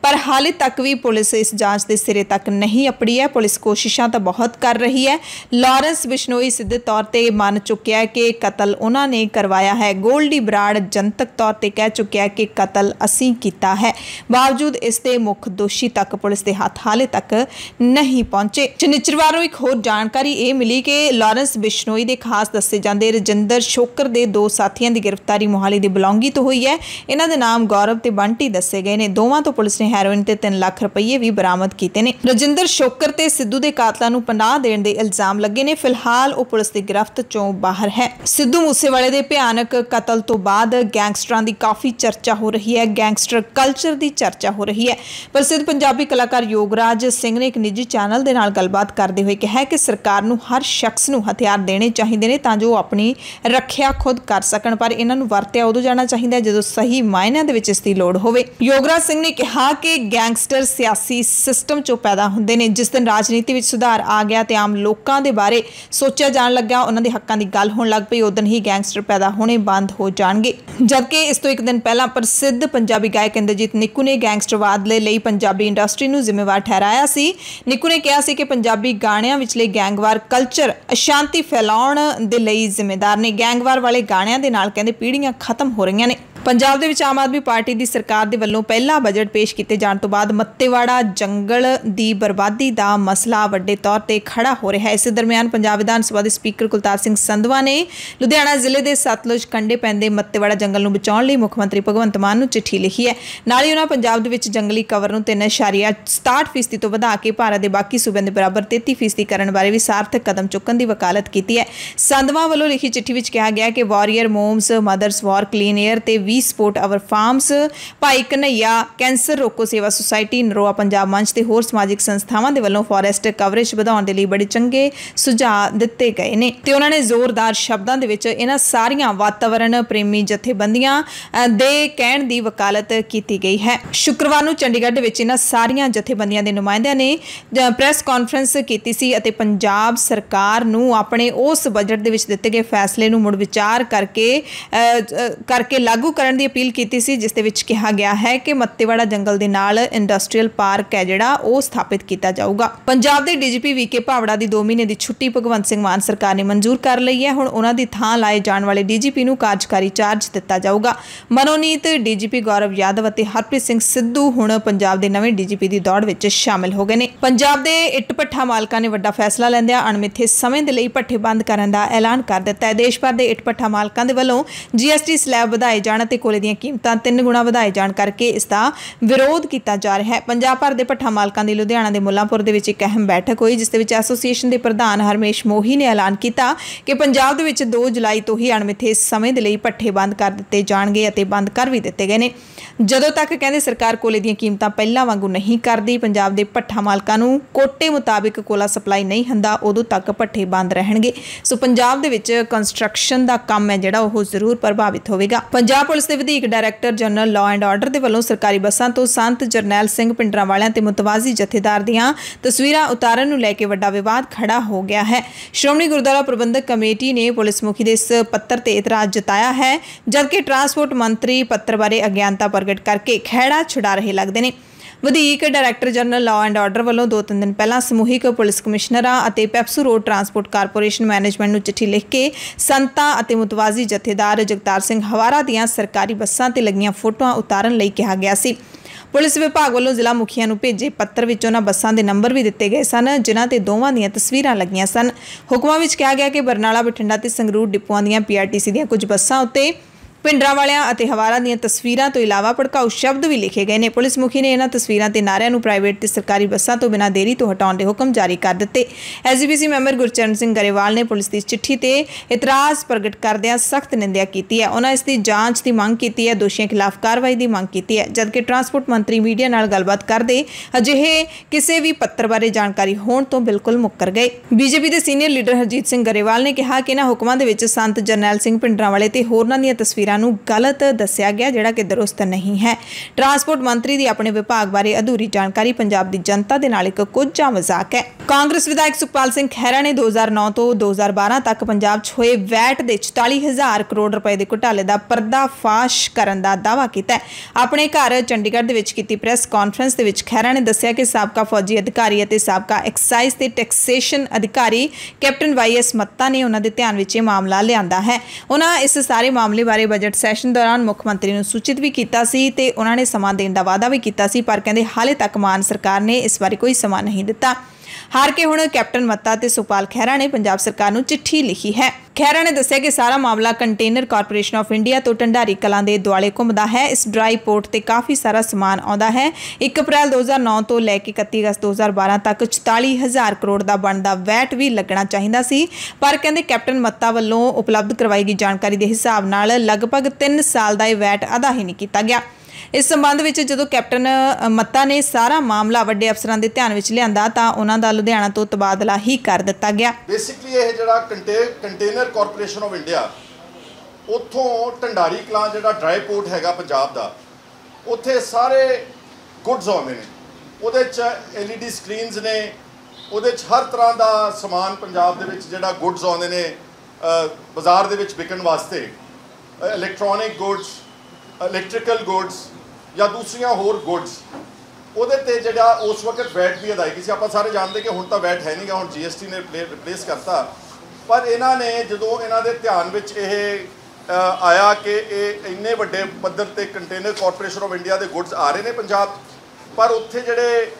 ਪਰ ਹਾਲੇ ਤੱਕ ਵੀ ਪੁਲਿਸ ਇਸ ਜਾਂਚ ਦੇ ਸਿਰੇ ਤੱਕ ਨਹੀਂ ਅਪੜੀ ਹੈ ਪੁਲਿਸ ਕੋਸ਼ਿਸ਼ਾਂ ਤਾਂ ਬਹੁਤ ਕਰ ਰਹੀ ਹੈ ਲਾਰੈਂਸ ਬਿਸ਼ਨੋਈ ਸਿੱਧੇ ਤੌਰ ਤੇ ਮੰਨ ਚੁੱਕਿਆ ਹੈ ਕਿ ਕਤਲ ਉਹਨਾਂ ਨੇ ਕਰਵਾਇਆ ਹੈ ਗੋਲਡੀ ਬਰਾੜ ਜਨਤਕ ਤੌਰ ਤੇ ਕਹਿ ਚੁੱਕਿਆ ਕਿ ਕਤਲ ਅਸੀਂ ਕੀਤਾ ਹੈ ਬਾਵਜੂਦ ਇਸ ਦੇ ਮੁੱਖ ਦੋਸ਼ੀ ਤੱਕ ਪੁਲਿਸ ਦੇ ਹੱਥ ਹਾਲੇ ਤੱਕ ਨਹੀਂ ਪਹੁੰਚੇ ਨੂੰ ਇੱਕ ਹੋਰ ਜਾਣਕਾਰੀ ਇਹ ਮਿਲੀ ਕਿ ਲਾਰੈਂਸ ਬਿਸ਼ਨੋਈ ਦੇ ਖਾਸ ਦੱਸੇ ਜਾਂਦੇ ਰਜਿੰਦਰ ਸ਼ੋਕਰ ਦੇ ਦੋ ਸਾਥੀਆਂ ਦੀ ਗ੍ਰਿਫਤਾਰੀ ਮੋਹਾਲੀ ਦੇ ਬਲੌਂਗੀ ਤੋਂ ਹੋਈ ਹੈ ਇਹਨਾਂ ਦੇ ਨਾਮ ਗੌਰਵ ਤੇ ਬੰਟੀ ਦੱਸੇ ਗਏ ਨੇ ਦੋਵਾਂ ਤੋਂ ਪੁਲਿਸ ਨੇ ਹੈਰੋਇਨ ਤੇ 3 ਲੱਖ ਰੁਪਏ ਵੀ ਬਰਾਮਦ ਕੀਤੇ ਨੇ ਰਜਿੰਦਰ ਸ਼ੋਕਰ ਤੇ ਸਿੱਧੂ ਦੇ ਕਾਤਲਾਂ ਨੂੰ ਪਨਾਹ ਦੇਣ ਦੇ ਇਲਜ਼ਾਮ ਲੱਗੇ ਨੇ ਫਿਲਹਾਲ ਉਹ ਪੁਲਿਸ ਦੀ ਗ੍ਰਿਫਤ ਚੋਂ ਬਾਹਰ ਹੈ ਸਿੱਧੂ ਮੂਸੇਵਾਲੇ ਦੇ ਭਿਆਨਕ ਕਤਲ ਤੋਂ ਬਾਅਦ ਗੈਂਗਸਟਰਾਂ ਦੀ ਕਾਫੀ ਚਰਚਾ ਹੋ ਰਹੀ ਹੈ ਗੈਂਗਸਟਰ ਕਲਚਰ ਦੀ ਚਰਚਾ ਹੋ ਰਹੀ ਹੈ ਪ੍ਰਸਿੱਧ ਪੰਜਾਬੀ ਕਲਾਕਾਰ ਯੋਗਰਾਜ ਸਿੰਘ ਨੇ ਇੱਕ ਨਿੱਜੀ ਚੈਨਲ ਦੇ ਨਾਲ ਗੱਲਬਾਤ ਕਰਦੇ ਹੋਏ ਕਿਹਾ ਕਿ ਸਰਕਾਰ ਨੂੰ ਹਰ ਸ਼ਖਸ ਨੂੰ ਹਥਿਆਰ ਦੇਣੇ ਚਾਹੀਦੇ ਨੇ ਤਾਂ ਜੋ ਉਹ ਆਪਣੀ ਰੱਖਿਆ ਖੁਦ ਕਰ ਸਕਣ ਪਰ ਇਹਨਾਂ ਨੂੰ ਵਰਤਿਆ ਉਦੋਂ ਜਾਣਾ ਚਾਹੀਦਾ ਜਦੋਂ ਸਹੀ ਮਾਇਨਿਆਂ ਦੇ ਵਿੱਚ ਇਸ ਦੀ ਲੋੜ ਹੋਵੇ ਯੋਗਰਾਜ ਸਿੰਘ ਨੇ ਕਿਹਾ ਕਿਹਾ ਕਿ ਗੈਂਗਸਟਰ ਸਿਆਸੀ ਸਿਸਟਮ ਚੋਂ ਪੈਦਾ ਹੁੰਦੇ ਨੇ ਜਿਸ ਦਿਨ ਰਾਜਨੀਤੀ ਵਿੱਚ ਸੁਧਾਰ ਆ ਗਿਆ ਤੇ ਆਮ ਲੋਕਾਂ ਦੇ ਬਾਰੇ ਸੋਚਿਆ ਜਾਣ ਲੱਗਾ ਉਹਨਾਂ ਦੇ ਹੱਕਾਂ ਦੀ ਗੱਲ ਹੋਣ ਲੱਗ ਪਈ ਉਦੋਂ ਹੀ ਗੈਂਗਸਟਰ ਪੈਦਾ ਹੋਣੇ ਬੰਦ ਹੋ ਜਾਣਗੇ ਜਦਕਿ ਇਸ ਤੋਂ ਇੱਕ ਦਿਨ ਪਹਿਲਾਂ ਪ੍ਰਸਿੱਧ ਪੰਜਾਬੀ ਗਾਇਕ ਇੰਦਰਜੀਤ ਨਿੱਕੂ ਨੇ ਗੈਂਗਸਟਰਵਾਦ ਲਈ ਪੰਜਾਬੀ ਇੰਡਸਟਰੀ ਨੂੰ ਜ਼ਿੰਮੇਵਾਰ ਠਹਿਰਾਇਆ ਸੀ ਨਿੱਕੂ ਨੇ ਕਿਹਾ ਸੀ ਕਿ ਪੰਜਾਬੀ ਗਾਣਿਆਂ ਵਿੱਚਲੇ ਗੈਂਗਵਾਰ ਕਲਚਰ ਅਸ਼ਾਂਤੀ ਫੈਲਾਉਣ ਦੇ ਲਈ ਜ਼ਿੰਮੇਦਾਰ ਨੇ ਗੈਂਗਵਾਰ ਵਾਲੇ ਗਾਣਿਆਂ ਦੇ ਨਾਲ ਕਹਿੰਦੇ ਪੀੜ੍ਹੀਆਂ ਖਤਮ ਹੋ ਰਹੀਆਂ ਨੇ ਪੰਜਾਬ ਦੇ ਵਿੱਚ ਆਮ ਆਦਮੀ ਪਾਰਟੀ ਦੀ ਸਰਕਾਰ ਦੇ ਵੱਲੋਂ ਪਹਿਲਾ ਬਜਟ ਪੇਸ਼ ਕੀਤੇ ਜਾਣ ਤੋਂ ਬਾਅਦ ਮੱਤੇਵਾੜਾ ਜੰਗਲ ਦੀ ਬਰਬਾਦੀ ਦਾ ਮਸਲਾ ਵੱਡੇ ਤੌਰ ਤੇ ਖੜਾ ਹੋ ਰਿਹਾ ਹੈ ਇਸੇ ਦਰਮਿਆਨ ਪੰਜਾਬ ਵਿਧਾਨ ਸਭਾ ਦੇ ਸਪੀਕਰ ਕੁਲਤਾਰ ਸਿੰਘ ਸੰਧਵਾ ਨੇ ਲੁਧਿਆਣਾ ਜ਼ਿਲ੍ਹੇ ਦੇ ਸਤਲੁਜ ਕੰਢੇ ਪੈਂਦੇ ਮੱਤੇਵਾੜਾ ਜੰਗਲ ਨੂੰ ਬਚਾਉਣ ਲਈ ਮੁੱਖ ਮੰਤਰੀ ਭਗਵੰਤ ਮਾਨ ਨੂੰ ਚਿੱਠੀ ਲਿਖੀ ਹੈ ਨਾਲ ਹੀ ਉਹਨਾਂ ਪੰਜਾਬ ਦੇ ਵਿੱਚ ਜੰਗਲੀ ਕਵਰ ਨੂੰ 3.67% ਤੋਂ ਵਧਾ ਕੇ ਭਾਰਤ ਦੇ ਬਾਕੀ ਸੂਬਿਆਂ ਦੇ ਬਰਾਬਰ 33% ਕਰਨ ਬਾਰੇ ਵੀ ਸਾਰਥਕ ਕਦਮ ਚੁੱਕਣ ਦੀ ਵਕਾਲਤ ਕੀਤੀ ਹੈ ਸੰਧਵਾ ਵੱਲੋਂ ਲਿਖੀ ਚਿੱਠੀ ਵਿੱਚ ਕਿਹਾ ਗਿਆ ਕਿ warrior moms mothers war clean air ਤੇ ਵੀ ਸਪੋਰਟ ਆਵਰ ਫਾਰਮਸ ਭਾਈ ਕਨਈਆ ਕੈਂਸਰ ਰੋਕੋ ਸੇਵਾ ਸੁਸਾਇਟੀ ਨਰੋਆ ਪੰਜਾਬ ਮੰਚ ਤੇ ਹੋਰ ਸਮਾਜਿਕ ਸੰਸਥਾਵਾਂ ਦੇ ਵੱਲੋਂ ਫੋਰੈਸਟ ਕਵਰੇਜ ਵਧਾਉਣ ਦੇ ਲਈ ਬੜੇ ਚੰਗੇ ਸੁਝਾਅ ਦਿੱਤੇ ਗਏ ਨੇ ਤੇ ਉਹਨਾਂ ਨੇ ਜ਼ੋਰਦਾਰ ਸ਼ਬਦਾਂ ਦੇ ਵਿੱਚ ਇਹਨਾਂ ਸਾਰੀਆਂ ਵਾਤਾਵਰਣ ਪ੍ਰੇਮੀ ਜਥੇਬੰਦੀਆਂ ਦੇ ਕਹਿਣ ਦੀ ਵਕਾਲਤ ਕੀਤੀ ਗਈ ਹੈ ਸ਼ੁੱਕਰਵਾਰ ਨੂੰ ਚੰਡੀਗੜ੍ਹ ਦੇ ਵਿੱਚ ਇਹਨਾਂ ਸਾਰੀਆਂ ਜਥੇਬੰਦੀਆਂ ਦੇ ਨੁਮਾਇੰਦਿਆਂ ਨੇ ਪ੍ਰੈਸ ਕਾਨਫਰੰਸ ਕੀਤੀ ਸੀ ਅਤੇ ਪੰਜਾਬ ਸਰਕਾਰ ਨੂੰ ਆਪਣੇ ਉਸ ਬਜਟ ਦੇ ਵਿੱਚ ਦਿੱਤੇ ਗਏ ਫੈਸਲੇ ਨੂੰ ਮੁੜ ਵਿਚਾਰ ਕਰਕੇ ਕਰਕੇ ਲਾਗੂ ਕਰਨ ਦੀ ਅਪੀਲ ਕੀਤੀ ਸੀ ਜਿਸ ਦੇ ਵਿੱਚ ਕਿਹਾ ਗਿਆ ਹੈ ਕਿ ਮੱਤੇਵਾੜਾ ਜੰਗਲ ਦੇ ਨਾਲ ਇੰਡਸਟਰੀਅਲ ਪਾਰਕ ਹੈ ਜਿਹੜਾ ਉਹ ਸਥਾਪਿਤ ਕੀਤਾ ਜਾਊਗਾ ਪੰਜਾਬ ਦੇ ਡੀਜੀਪੀ ਵੀਕੇ ਭਾਵੜਾ ਦੀ 2 ਮਹੀਨੇ ਦੀ ਛੁੱਟੀ ਭਗਵੰਤ ਸਿੰਘ ਮਾਨ ਸਰਕਾਰ ਨੇ ਮਨਜ਼ੂਰ ਕਰ ਲਈ ਹੈ ਹੁਣ ਉਹਨਾਂ ਦੀ ਥਾਂ ਲਾਏ ਜਾਣ ਵਾਲੇ ਡੀਜੀਪੀ ਨੂੰ ਕਾਰਜਕਾਰੀ ਚਾਰਜ ਦਿੱਤਾ ਜਾਊਗਾ ਮਨੋਨੀਤ ਡੀਜੀਪੀ ਗੌਰਵ ਯਾਦਵ ਅਤੇ ਹਰਪ੍ਰੀਤ ਸਿੰਘ ਸਿੱਧੂ ਹੁਣ ਪੰਜਾਬ ਦੇ ਨਵੇਂ ਡੀਜੀਪੀ ਦੀ ਦੌੜ ਵਿੱਚ ਸ਼ਾਮਲ ਹੋ ਗਏ ਨੇ ਪੰਜਾਬ ਦੇ ਇੱਟ ਭੱਠਾ ਮਾਲਕਾਂ ਨੇ ਵੱਡਾ ਫੈਸਲਾ ਲੈਂਦਿਆਂ ਅਣਮਿੱਥੇ ਸਮੇਂ ਦੇ ਲਈ ਭੱਠੇ ਬੰਦ ਕਰਨ ਦਾ ਐਲਾਨ ਕਰ ਦਿੱਤਾ ਹੈ ਦੇਸ਼ ਭਰ ਦੇ ਇੱਟ ਭੱਠਾ ਮਾਲਕਾਂ ਦੇ ਵੱਲੋਂ ਜੀਐਸਟੀ ਸਲੈਬ ਵਧਾਏ ਜਾਣ ਤੇ ਕੋਲੇ ਦੀਆਂ ਕੀਮਤਾਂ ਤਿੰਨ ਗੁਣਾ ਵਧਾਏ ਜਾਣ ਕਰਕੇ ਇਸ ਦਾ ਵਿਰੋਧ ਕੀਤਾ ਜਾ ਰਿਹਾ ਹੈ ਪੰਜਾਬ ਭਰ ਦੇ ਪੱਠਾ ਮਾਲਕਾਂ ਦੀ ਲੁਧਿਆਣਾ ਦੇ ਮੁੱਲਾਂਪੁਰ ਦੇ ਵਿੱਚ ਇੱਕ ਅਹਿਮ ਬੈਠਕ ਹੋਈ ਜਿਸ ਦੇ ਵਿੱਚ ਐਸੋਸੀਏਸ਼ਨ ਦੇ ਪ੍ਰਧਾਨ ਹਰਮੇਸ਼ ਮੋਹੀ ਨੇ ਐਲਾਨ ਕੀਤਾ ਕਿ ਪੰਜਾਬ ਦੇ ਵਿੱਚ 2 ਜੁਲਾਈ ਤੋਂ ਹੀ ਅਣਮਿੱਥੇ ਸਮੇਂ ਦੇ ਲਈ ਪੱਠੇ ਬੰਦ ਕਰ ਦਿੱਤੇ ਜਾਣਗੇ ਅਤੇ ਬੰਦ ਕਰ ਵੀ ਦਿੱਤੇ ਗਏ ਨੇ ਜਦੋਂ ਤੱਕ ਕਹਿੰਦੇ ਸਰਕਾਰ ਕੋਲੇ ਦੀਆਂ ਕੀਮਤਾਂ ਪਹਿਲਾਂ ਵਾਂਗੂ ਨਹੀਂ ਕਰਦੀ ਪੰਜਾਬ ਦੇ ਪੱਠਾ ਮਾਲਕਾਂ ਨੂੰ ਕੋਟੇ ਮੁਤਾਬਿਕ ਕੋਲਾ ਸਪਲਾਈ ਨਹੀਂ ਹੁੰਦਾ ਉਦੋਂ ਤੱਕ ਪੱਠੇ ਬੰਦ ਰਹਿਣਗੇ ਸੋ ਪੰਜਾਬ ਦੇ ਵਿੱਚ ਕੰਸਟਰਕਸ਼ਨ ਦਾ ਕੰਮ ਹੈ ਜਿਹੜਾ ਉਹ ਜ਼ਰੂਰ ਪ੍ਰਭਾਵਿਤ ਹੋਵੇਗਾ ਪੰਜਾਬ ਪੁਲਿਸ ਪੁਲਿਸ ਦੇ ਵਿਧਾਇਕ director general law and order ਦੇ ਵੱਲੋਂ ਸਰਕਾਰੀ ਬੱਸਾਂ ਤੋਂ ਸੰਤ ਜਰਨੈਲ ਸਿੰਘ ਪਿੰਡਰਾਂ ਵਾਲਿਆਂ ਤੇ ਮੁਤਵਾਜ਼ੀ ਜਥੇਦਾਰ ਦੀਆਂ ਤਸਵੀਰਾਂ ਉਤਾਰਨ ਨੂੰ ਲੈ ਕੇ ਵੱਡਾ ਵਿਵਾਦ ਖੜਾ ਹੋ ਗਿਆ ਹੈ ਸ਼੍ਰੋਮਣੀ ਗੁਰਦੁਆਰਾ ਪ੍ਰਬੰਧਕ ਕਮੇਟੀ ਨੇ ਪੁਲਿਸ ਮੁਖੀ ਦੇ ਇਸ ਪੱਤਰ ਤੇ ਇਤਰਾਜ਼ ਜਤਾਇਆ ਹੈ ਜਦਕਿ ਟਰਾਂਸਪੋਰਟ ਮੰਤਰੀ ਪੱਤਰ ਬਾਰੇ ਅਗਿਆਨਤਾ ਪ੍ਰਗਟ ਕਰਕੇ ਖਹਿੜਾ ਛੁਡਾ ਰਹੇ ਲੱਗਦੇ ਨੇ ਵਧੀਕ director general law and order ਵੱਲੋਂ ਦੋ ਤਿੰਨ ਦਿਨ ਪਹਿਲਾਂ ਸਮੂਹਿਕ ਪੁਲਿਸ ਕਮਿਸ਼ਨਰਾਂ ਅਤੇ PEPSU road transport corporation management ਨੂੰ ਚਿੱਠੀ ਲਿਖ ਕੇ ਸੰਤਾਂ ਅਤੇ ਮਤਵਾਜ਼ੀ ਜਥੇਦਾਰ ਜਗਤਾਰ ਸਿੰਘ ਹਵਾਰਾ ਦੀਆਂ ਸਰਕਾਰੀ ਬੱਸਾਂ ਤੇ ਲੱਗੀਆਂ ਫੋਟੋਆਂ ਉਤਾਰਨ ਲਈ ਕਿਹਾ ਗਿਆ ਸੀ ਪੁਲਿਸ ਵਿਭਾਗ ਵੱਲੋਂ ਜ਼ਿਲ੍ਹਾ ਮੁਖੀਆਂ ਨੂੰ ਭੇਜੇ ਪੱਤਰ ਵਿੱਚ ਉਹਨਾਂ ਬੱਸਾਂ ਦੇ ਨੰਬਰ ਵੀ ਦਿੱਤੇ ਗਏ ਸਨ ਜਿਨ੍ਹਾਂ ਤੇ ਦੋਵਾਂ ਦੀਆਂ ਤਸਵੀਰਾਂ ਲੱਗੀਆਂ ਸਨ ਹੁਕਮਾਂ ਵਿੱਚ ਕਿਹਾ ਗਿਆ ਕਿ ਬਰਨਾਲਾ ਬਠਿੰਡਾ ਤੇ ਸੰਗਰੂਰ ਡਿਪੂਆਂ ਦੀਆਂ ਪੀਆਰਟੀਸੀ ਦੀਆਂ ਕੁਝ ਬੱਸਾਂ ਉੱਤੇ ਪਿੰਡਰਾ ਵਾਲਿਆਂ ਅਤੇ ਹਵਾਰਾ ਦੀਆਂ ਤਸਵੀਰਾਂ ਤੋਂ ਇਲਾਵਾ ਭੜਕਾਊ ਸ਼ਬਦ ਵੀ ਲਿਖੇ ਗਏ ਨੇ ਪੁਲਿਸ ਮੁਖੀ ਨੇ ਇਹਨਾਂ ਤਸਵੀਰਾਂ ਤੇ ਨਾਰਿਆਂ ਨੂੰ ਪ੍ਰਾਈਵੇਟ ਤੇ ਸਰਕਾਰੀ ਬੱਸਾਂ ਤੋਂ ਬਿਨਾਂ ਦੇਰੀ ਤੋਂ ਹਟਾਉਣ ਦੇ ਹੁਕਮ ਜਾਰੀ ਕਰ ਦਿੱਤੇ ਐਸਜੀਪੀਸੀ ਮੈਂਬਰ ਗੁਰਚਰਨ ਸਿੰਘ ਗਰੇਵਾਲ ਨੇ ਪੁਲਿਸ ਦੀ ਚਿੱਠੀ ਤੇ ਇਤਰਾਜ਼ ਪ੍ਰਗਟ ਕਰਦਿਆਂ ਸਖਤ ਨਿੰਦਿਆ ਕੀਤੀ ਹੈ ਉਹਨਾਂ ਇਸ ਦੀ ਜਾਂਚ ਦੀ ਮੰਗ ਕੀਤੀ ਹੈ ਦੋਸ਼ੀਆਂ ਖਿਲਾਫ ਕਾਰਵਾਈ ਦੀ ਮੰਗ ਕੀਤੀ ਹੈ ਜਦਕਿ ਟਰਾਂਸਪੋਰਟ ਮੰਤਰੀ ਮੀਡੀਆ ਨਾਲ ਗੱਲਬਾਤ ਕਰਦੇ ਅਜਿਹੇ ਕਿਸੇ ਵੀ ਪੱਤਰ ਬਾਰੇ ਜਾਣਕਾਰੀ ਹੋਣ ਤੋਂ ਬਿਲਕੁਲ ਮੁੱਕਰ ਗਏ ਬੀਜੇਪੀ ਦੇ ਸੀਨੀਅਰ ਲੀਡਰ ਹਰਜੀਤ ਸਿੰਘ ਗਰੇਵਾਲ ਨੇ ਕਿਹਾ ਕਿ ਇਹਨਾਂ ਹੁਕਮਾਂ ਦੇ ਵਿੱਚ ਸੰਤ ਜਰਨੈਲ ਸਿੰਘ ਪਿੰਡਰਾਂ ਵਾਲੇ ਤੇ ਹੋਰਨਾਂ ਦੀਆਂ ਤਸਵੀਰਾਂ ਤਸਵੀਰਾਂ ਨੂੰ ਗਲਤ ਦੱਸਿਆ ਗਿਆ ਜਿਹੜਾ ਕਿ ਦਰੁਸਤ ਨਹੀਂ ਹੈ ਟਰਾਂਸਪੋਰਟ ਮੰਤਰੀ ਦੀ ਆਪਣੇ ਵਿਭਾਗ ਬਾਰੇ ਅਧੂਰੀ ਜਾਣਕਾਰੀ ਪੰਜਾਬ ਦੀ ਜਨਤਾ ਦੇ ਨਾਲ ਇੱਕ ਕੁਝਾ ਮਜ਼ਾਕ ਹੈ ਕਾਂਗਰਸ ਵਿਧਾਇਕ ਸੁਖਪਾਲ ਸਿੰਘ ਖਹਿਰਾ ਨੇ 2009 ਤੋਂ 2012 ਤੱਕ ਪੰਜਾਬ 'ਚ ਹੋਏ ਵੈਟ ਦੇ 44000 ਕਰੋੜ ਰੁਪਏ ਦੇ ਘੁਟਾਲੇ ਦਾ ਪਰਦਾਫਾਸ਼ ਕਰਨ ਦਾ ਦਾਅਵਾ ਕੀਤਾ ਆਪਣੇ ਘਰ ਚੰਡੀਗੜ੍ਹ ਦੇ ਵਿੱਚ ਕੀਤੀ ਪ੍ਰੈਸ ਕਾਨਫਰੰਸ ਦੇ ਵਿੱਚ ਖਹਿਰਾ ਨੇ ਦੱਸਿਆ ਕਿ ਸਾਬਕਾ ਫੌਜੀ ਅਧਿਕਾਰੀ ਅਤੇ ਸਾਬਕਾ ਐਕਸਾਈਜ਼ ਤੇ ਟੈਕਸੇਸ਼ਨ ਅਧਿਕਾਰੀ ਕੈਪਟਨ ਵਾਈਐਸ ਮੱਤਾ ਨੇ ਉਹਨਾਂ ਦੇ ਧਿਆਨ ਵਿੱਚ ਇਹ ਮਾਮਲਾ ਲਿਆਂਦਾ ਹੈ ਉਹਨਾਂ ਇਸ ਸਾਰੇ ਮਾਮਲੇ ਬਾਰੇ ਬਜਟ ਸੈਸ਼ਨ ਦੌਰਾਨ ਮੁੱਖ ਮੰਤਰੀ ਨੂੰ ਸੂਚਿਤ ਵੀ ਕੀਤਾ ਸੀ ਤੇ ਉਹਨਾਂ ਨੇ ਸਮਾਂ ਦੇਣ ਦਾ ਵਾਅਦਾ ਵੀ ਕੀਤਾ ਸੀ ਪਰ ਕਹਿੰਦੇ ਹਾਲੇ ਤੱਕ ਮਾਨ ਸਰਕਾਰ ਨੇ ਇਸ ਬਾਰੇ ਕੋਈ ਸਮਾਂ ਨਹੀਂ ਦਿੱਤਾ ਹਾਰ ਕੇ ਹੁਣ ਕੈਪਟਨ ਮੱਤਾ ਤੇ ਸੁਪਾਲ ਖਹਿਰਾ ਨੇ ਪੰਜਾਬ ਸਰਕਾਰ ਨੂੰ ਚਿੱਠੀ ਲਿਖੀ ਹੈ ਖਹਿਰਾ ਨੇ ਦੱਸਿਆ ਕਿ ਸਾਰਾ ਮਾਮਲਾ ਕੰਟੇਨਰ ਕਾਰਪੋਰੇਸ਼ਨ ਆਫ ਇੰਡੀਆ ਤੋਂ ਟੰਡਾਰੀ ਕਲਾਂ ਦੇ ਦੁਆਲੇ ਘੁੰਮਦਾ ਹੈ ਇਸ ਡਰਾਈ ਪੋਰਟ ਤੇ ਕਾਫੀ ਸਾਰਾ ਸਮਾਨ ਆਉਂਦਾ ਹੈ 1 ਅਪ੍ਰੈਲ 2009 ਤੋਂ ਲੈ ਕੇ 31 ਅਗਸਤ 2012 ਤੱਕ 44000 ਕਰੋੜ ਦਾ ਬਣਦਾ ਵੈਟ ਵੀ ਲੱਗਣਾ ਚਾਹੀਦਾ ਸੀ ਪਰ ਕਹਿੰਦੇ ਕੈਪਟਨ ਮੱਤਾ ਵੱਲੋਂ ਉਪਲਬਧ ਕਰਵਾਈ ਗਈ ਜਾਣਕਾਰੀ ਦੇ ਹਿਸਾਬ ਨਾਲ ਲਗਭਗ 3 ਸਾਲ ਦਾ ਇਹ ਵੈਟ ਅਦਾ ਹੀ ਨਹੀਂ ਕੀਤਾ ਗਿਆ ਇਸ ਸੰਬੰਧ ਵਿੱਚ ਜਦੋਂ ਕੈਪਟਨ ਮੱਤਾ ਨੇ ਸਾਰਾ ਮਾਮਲਾ ਵੱਡੇ ਅਫਸਰਾਂ ਦੇ ਧਿਆਨ ਵਿੱਚ ਲਿਆਂਦਾ ਤਾਂ ਉਹਨਾਂ ਦਾ ਲੁਧਿਆਣਾ ਤੋਂ ਤਬਾਦਲਾ ਹੀ ਕਰ ਦਿੱਤਾ ਗਿਆ ਬੇਸਿਕਲੀ ਇਹ ਜਿਹੜਾ ਕੰਟੇਨਰ ਕਾਰਪੋਰੇਸ਼ਨ ਆਫ ਇੰਡੀਆ ਉੱਥੋਂ ਢੰਡਾਰੀ ਕਲਾਂ ਜਿਹੜਾ ਡਰਾਈ ਪੋਰਟ ਹੈਗਾ ਪੰਜਾਬ ਦਾ ਉੱਥੇ ਸਾਰੇ ਗੁੱਡਸ ਆਉਂਦੇ ਨੇ ਉਹਦੇ 'ਚ ਐਲਈਡੀ ਸਕਰੀਨਸ ਨੇ ਉਹਦੇ 'ਚ ਹਰ ਤਰ੍ਹਾਂ ਦਾ ਸਮਾਨ ਪੰਜਾਬ ਦੇ ਵਿੱਚ ਜਿਹੜਾ ਗੁੱਡਸ ਆਉਂਦੇ ਨੇ ਬਾਜ਼ਾਰ ਦੇ ਵਿੱਚ ਵਿਕਣ ਵਾਸਤੇ ਇਲੈਕਟ੍ਰੋਨਿਕ ਗੁੱਡਸ ਇਲੈਕਟ੍ਰੀਕਲ ਗੁੱਡਸ ਜਾਂ ਦੂਸਰੀਆਂ ਹੋਰ ਗੁੱਡਸ ਉਹਦੇ ਤੇ ਜਿਹੜਾ ਉਸ ਵਕਤ ਵੈਟ ਵੀ ਅਦਾਇਗੀ ਸੀ ਆਪਾਂ ਸਾਰੇ ਜਾਣਦੇ ਕਿ ਹੁਣ ਤਾਂ ਵੈਟ ਹੈ ਨਹੀਂਗਾ ਹੁਣ ਜੀਐਸਟੀ ਨੇ ਰਿਪਲੇਸ ਕਰਤਾ ਪਰ ਇਹਨਾਂ ਨੇ ਜਦੋਂ ਇਹਨਾਂ ਦੇ ਧਿਆਨ ਵਿੱਚ ਇਹ ਆਇਆ ਕਿ ਇਹ ਇੰਨੇ ਵੱਡੇ ਪੱਧਰ ਤੇ ਕੰਟੇਨਰ ਕਾਰਪੋਰੇਸ਼ਨ ਆਫ ਇੰਡੀਆ ਦੇ ਗੁੱਡਸ ਆ ਰਹੇ ਨੇ ਪੰਜਾਬ ਪਰ ਉੱਥੇ ਜਿਹੜੇ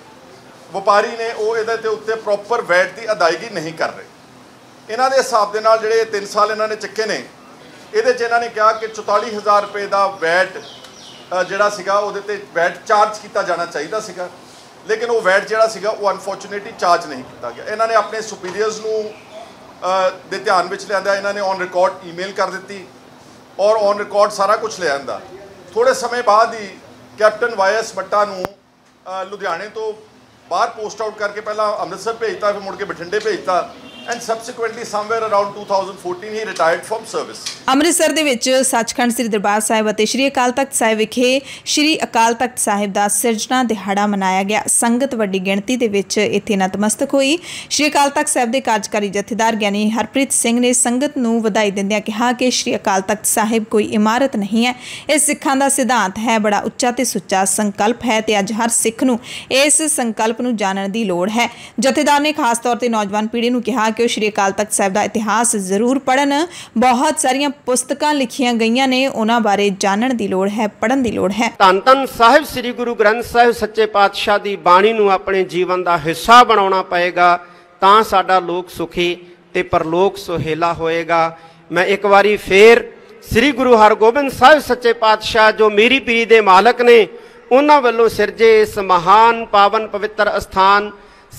ਵਪਾਰੀ ਨੇ ਉਹ ਇਹਦੇ ਤੇ ਉੱਤੇ ਪ੍ਰੋਪਰ ਵੈਟ ਦੀ ਅਦਾਇਗੀ ਨਹੀਂ ਕਰ ਰਹੇ ਇਹਨਾਂ ਦੇ ਹਿਸਾਬ ਦੇ ਨਾਲ ਜਿਹੜੇ 3 ਸਾਲ ਇਹਨਾਂ ਨੇ ਚੱਕੇ ਨੇ ਇਹਦੇ 'ਚ ਇਹਨਾਂ ਨੇ ਕਿਹਾ ਕਿ 44000 ਰੁਪਏ ਦਾ ਵੈਟ ਜਿਹੜਾ ਸੀਗਾ ਉਹਦੇ ਤੇ ਵੈਟ ਚਾਰਜ ਕੀਤਾ ਜਾਣਾ ਚਾਹੀਦਾ ਸੀਗਾ ਲੇਕਿਨ ਉਹ ਵੈਟ ਜਿਹੜਾ ਸੀਗਾ ਉਹ ਅਨਫੋਰਚੂਨੇਟਲੀ ਚਾਰਜ ਨਹੀਂ ਕੀਤਾ ਗਿਆ ਇਹਨਾਂ ਨੇ ਆਪਣੇ ਸੁਪੀਰੀਅਰਸ ਨੂੰ ਦੇ ਧਿਆਨ ਵਿੱਚ ਲਿਆਂਦਾ ਇਹਨਾਂ ਨੇ ਔਨ ਰਿਕਾਰਡ ਈਮੇਲ ਕਰ ਦਿੱਤੀ ਔਰ ਔਨ ਰਿਕਾਰਡ ਸਾਰਾ ਕੁਝ ਲਿਆਂਦਾ ਥੋੜੇ ਸਮੇਂ ਬਾਅਦ ਹੀ ਕੈਪਟਨ ਵਾਇਸ ਬੱਟਾ ਨੂੰ ਲੁਧਿਆਣੇ ਤੋਂ ਬਾਹਰ ਪੋਸਟ ਆਊਟ ਕਰਕੇ ਪਹਿਲਾਂ ਅੰਮ੍ਰਿਤਸਰ ਭੇਜਤਾ ਫਿਰ ਮੁੜ ਕੇ ਬਠਿੰਡੇ ਭੇਜਤਾ ਐਂਡ subsequently somewhere ਅਰਾਊਂਡ 2014 ਹੀ ਰਿਟਾਇਰਡ ਫਰਮ ਸਰਵਿਸ ਅੰਮ੍ਰਿਤਸਰ ਦੇ ਵਿੱਚ ਸੱਚਖੰਡ ਸ੍ਰੀ ਦਰਬਾਰ ਸਾਹਿਬ ਅਤੇ ਸ੍ਰੀ ਅਕਾਲ ਤਖਤ ਸਾਹਿਬ ਵਿਖੇ ਸ੍ਰੀ ਅਕਾਲ ਤਖਤ ਸਾਹਿਬ ਦਾ ਸਿਰਜਣਾ ਦਿਹਾੜਾ ਮਨਾਇਆ ਗਿਆ ਸੰਗਤ ਵੱਡੀ ਗਿਣਤੀ ਦੇ ਵਿੱਚ ਇੱਥੇ ਨਤਮਸਤਕ ਹੋਈ ਸ੍ਰੀ ਅਕਾਲ ਤਖਤ ਸਾਹਿਬ ਦੇ ਕਾਰਜਕਾਰੀ ਜਥੇਦਾਰ ਗਿਆਨੀ ਹਰਪ੍ਰੀਤ ਸਿੰਘ ਨੇ ਸੰਗਤ ਨੂੰ ਵਧਾਈ ਦਿੰਦਿਆਂ ਕਿਹਾ ਕਿ ਸ੍ਰੀ ਅਕਾਲ ਤਖਤ ਸਾਹਿਬ ਕੋਈ ਇਮਾਰਤ ਨਹੀਂ ਹੈ ਇਹ ਸਿੱਖਾਂ ਦਾ ਸਿਧਾਂਤ ਹੈ ਬੜਾ ਉੱਚਾ ਤੇ ਸੁੱਚਾ ਸੰਕਲਪ ਹੈ ਤੇ ਅੱਜ ਹਰ ਸਿੱਖ ਨੂੰ ਇਸ ਸੰਕਲਪ ਨੂੰ ਜਾਣਨ ਦੀ ਲੋੜ ਹੈ ਜਥੇਦਾਰ ਨੇ ਖਾਸ ਤੌਰ ਤੇ ਨੌਜਵਾਨ ਪੀੜ੍ਹੀ ਨੂੰ ਕਿਹਾ ਕਿ ਉਹ ਸ਼੍ਰੀ ਅਕਾਲ ਤਖਤ ਸਾਹਿਬ ਦਾ ਇਤਿਹਾਸ ਜ਼ਰੂਰ ਪੜਨ ਬਹੁਤ ਸਾਰੀਆਂ ਪੁਸਤਕਾਂ ਲਿਖੀਆਂ ਗਈਆਂ ਨੇ ਉਹਨਾਂ ਬਾਰੇ ਜਾਣਨ ਦੀ ਲੋੜ ਹੈ ਪੜਨ ਦੀ ਲੋੜ ਹੈ ਤਨ ਤਨ ਸਾਹਿਬ ਸ੍ਰੀ ਗੁਰੂ ਗ੍ਰੰਥ ਸਾਹਿਬ ਸੱਚੇ ਪਾਤਸ਼ਾਹ ਦੀ ਬਾਣੀ ਨੂੰ ਆਪਣੇ ਜੀਵਨ ਦਾ ਹਿੱਸਾ ਬਣਾਉਣਾ ਪਏਗਾ ਤਾਂ ਸਾਡਾ ਲੋਕ ਸੁਖੀ ਤੇ ਪਰਲੋਕ ਸੁਹੇਲਾ ਹੋਏਗਾ ਮੈਂ ਇੱਕ ਵਾਰੀ ਫੇਰ ਸ੍ਰੀ ਗੁਰੂ ਹਰਗੋਬਿੰਦ ਸਾਹਿਬ ਸੱਚੇ ਪਾਤਸ਼ਾਹ ਜੋ ਮੇਰੀ ਪੀਰੀ ਦੇ ਮਾਲਕ ਨੇ ਉਹਨਾਂ ਵੱਲੋਂ ਸਿਰਜੇ ਇਸ ਮਹਾਨ ਪਾਵਨ ਪਵਿੱਤਰ ਅਸਥਾਨ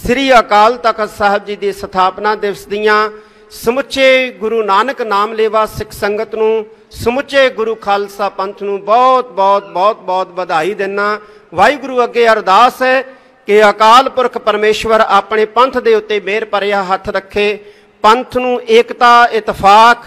ਸ੍ਰੀ ਅਕਾਲ ਤਖਤ ਸਾਹਿਬ ਜੀ ਦੀ ਸਥਾਪਨਾ ਦਿਵਸ ਦੀਆਂ ਸਮੁੱਚੇ ਗੁਰੂ ਨਾਨਕ ਨਾਮ ਲੇਵਾ ਸਿੱਖ ਸੰਗਤ ਨੂੰ ਸਮੁੱਚੇ ਗੁਰੂ ਖਾਲਸਾ ਪੰਥ ਨੂੰ ਬਹੁਤ ਬਹੁਤ ਬਹੁਤ ਬਹੁਤ ਵਧਾਈ ਦਿੰਨਾ ਵਾਹਿਗੁਰੂ ਅੱਗੇ ਅਰਦਾਸ ਹੈ ਕਿ ਅਕਾਲ ਪੁਰਖ ਪਰਮੇਸ਼ਵਰ ਆਪਣੇ ਪੰਥ ਦੇ ਉੱਤੇ ਮਿਹਰ ਭਰਿਆ ਹੱਥ ਰੱਖੇ ਪੰਥ ਨੂੰ ਏਕਤਾ ਇਤਫਾਕ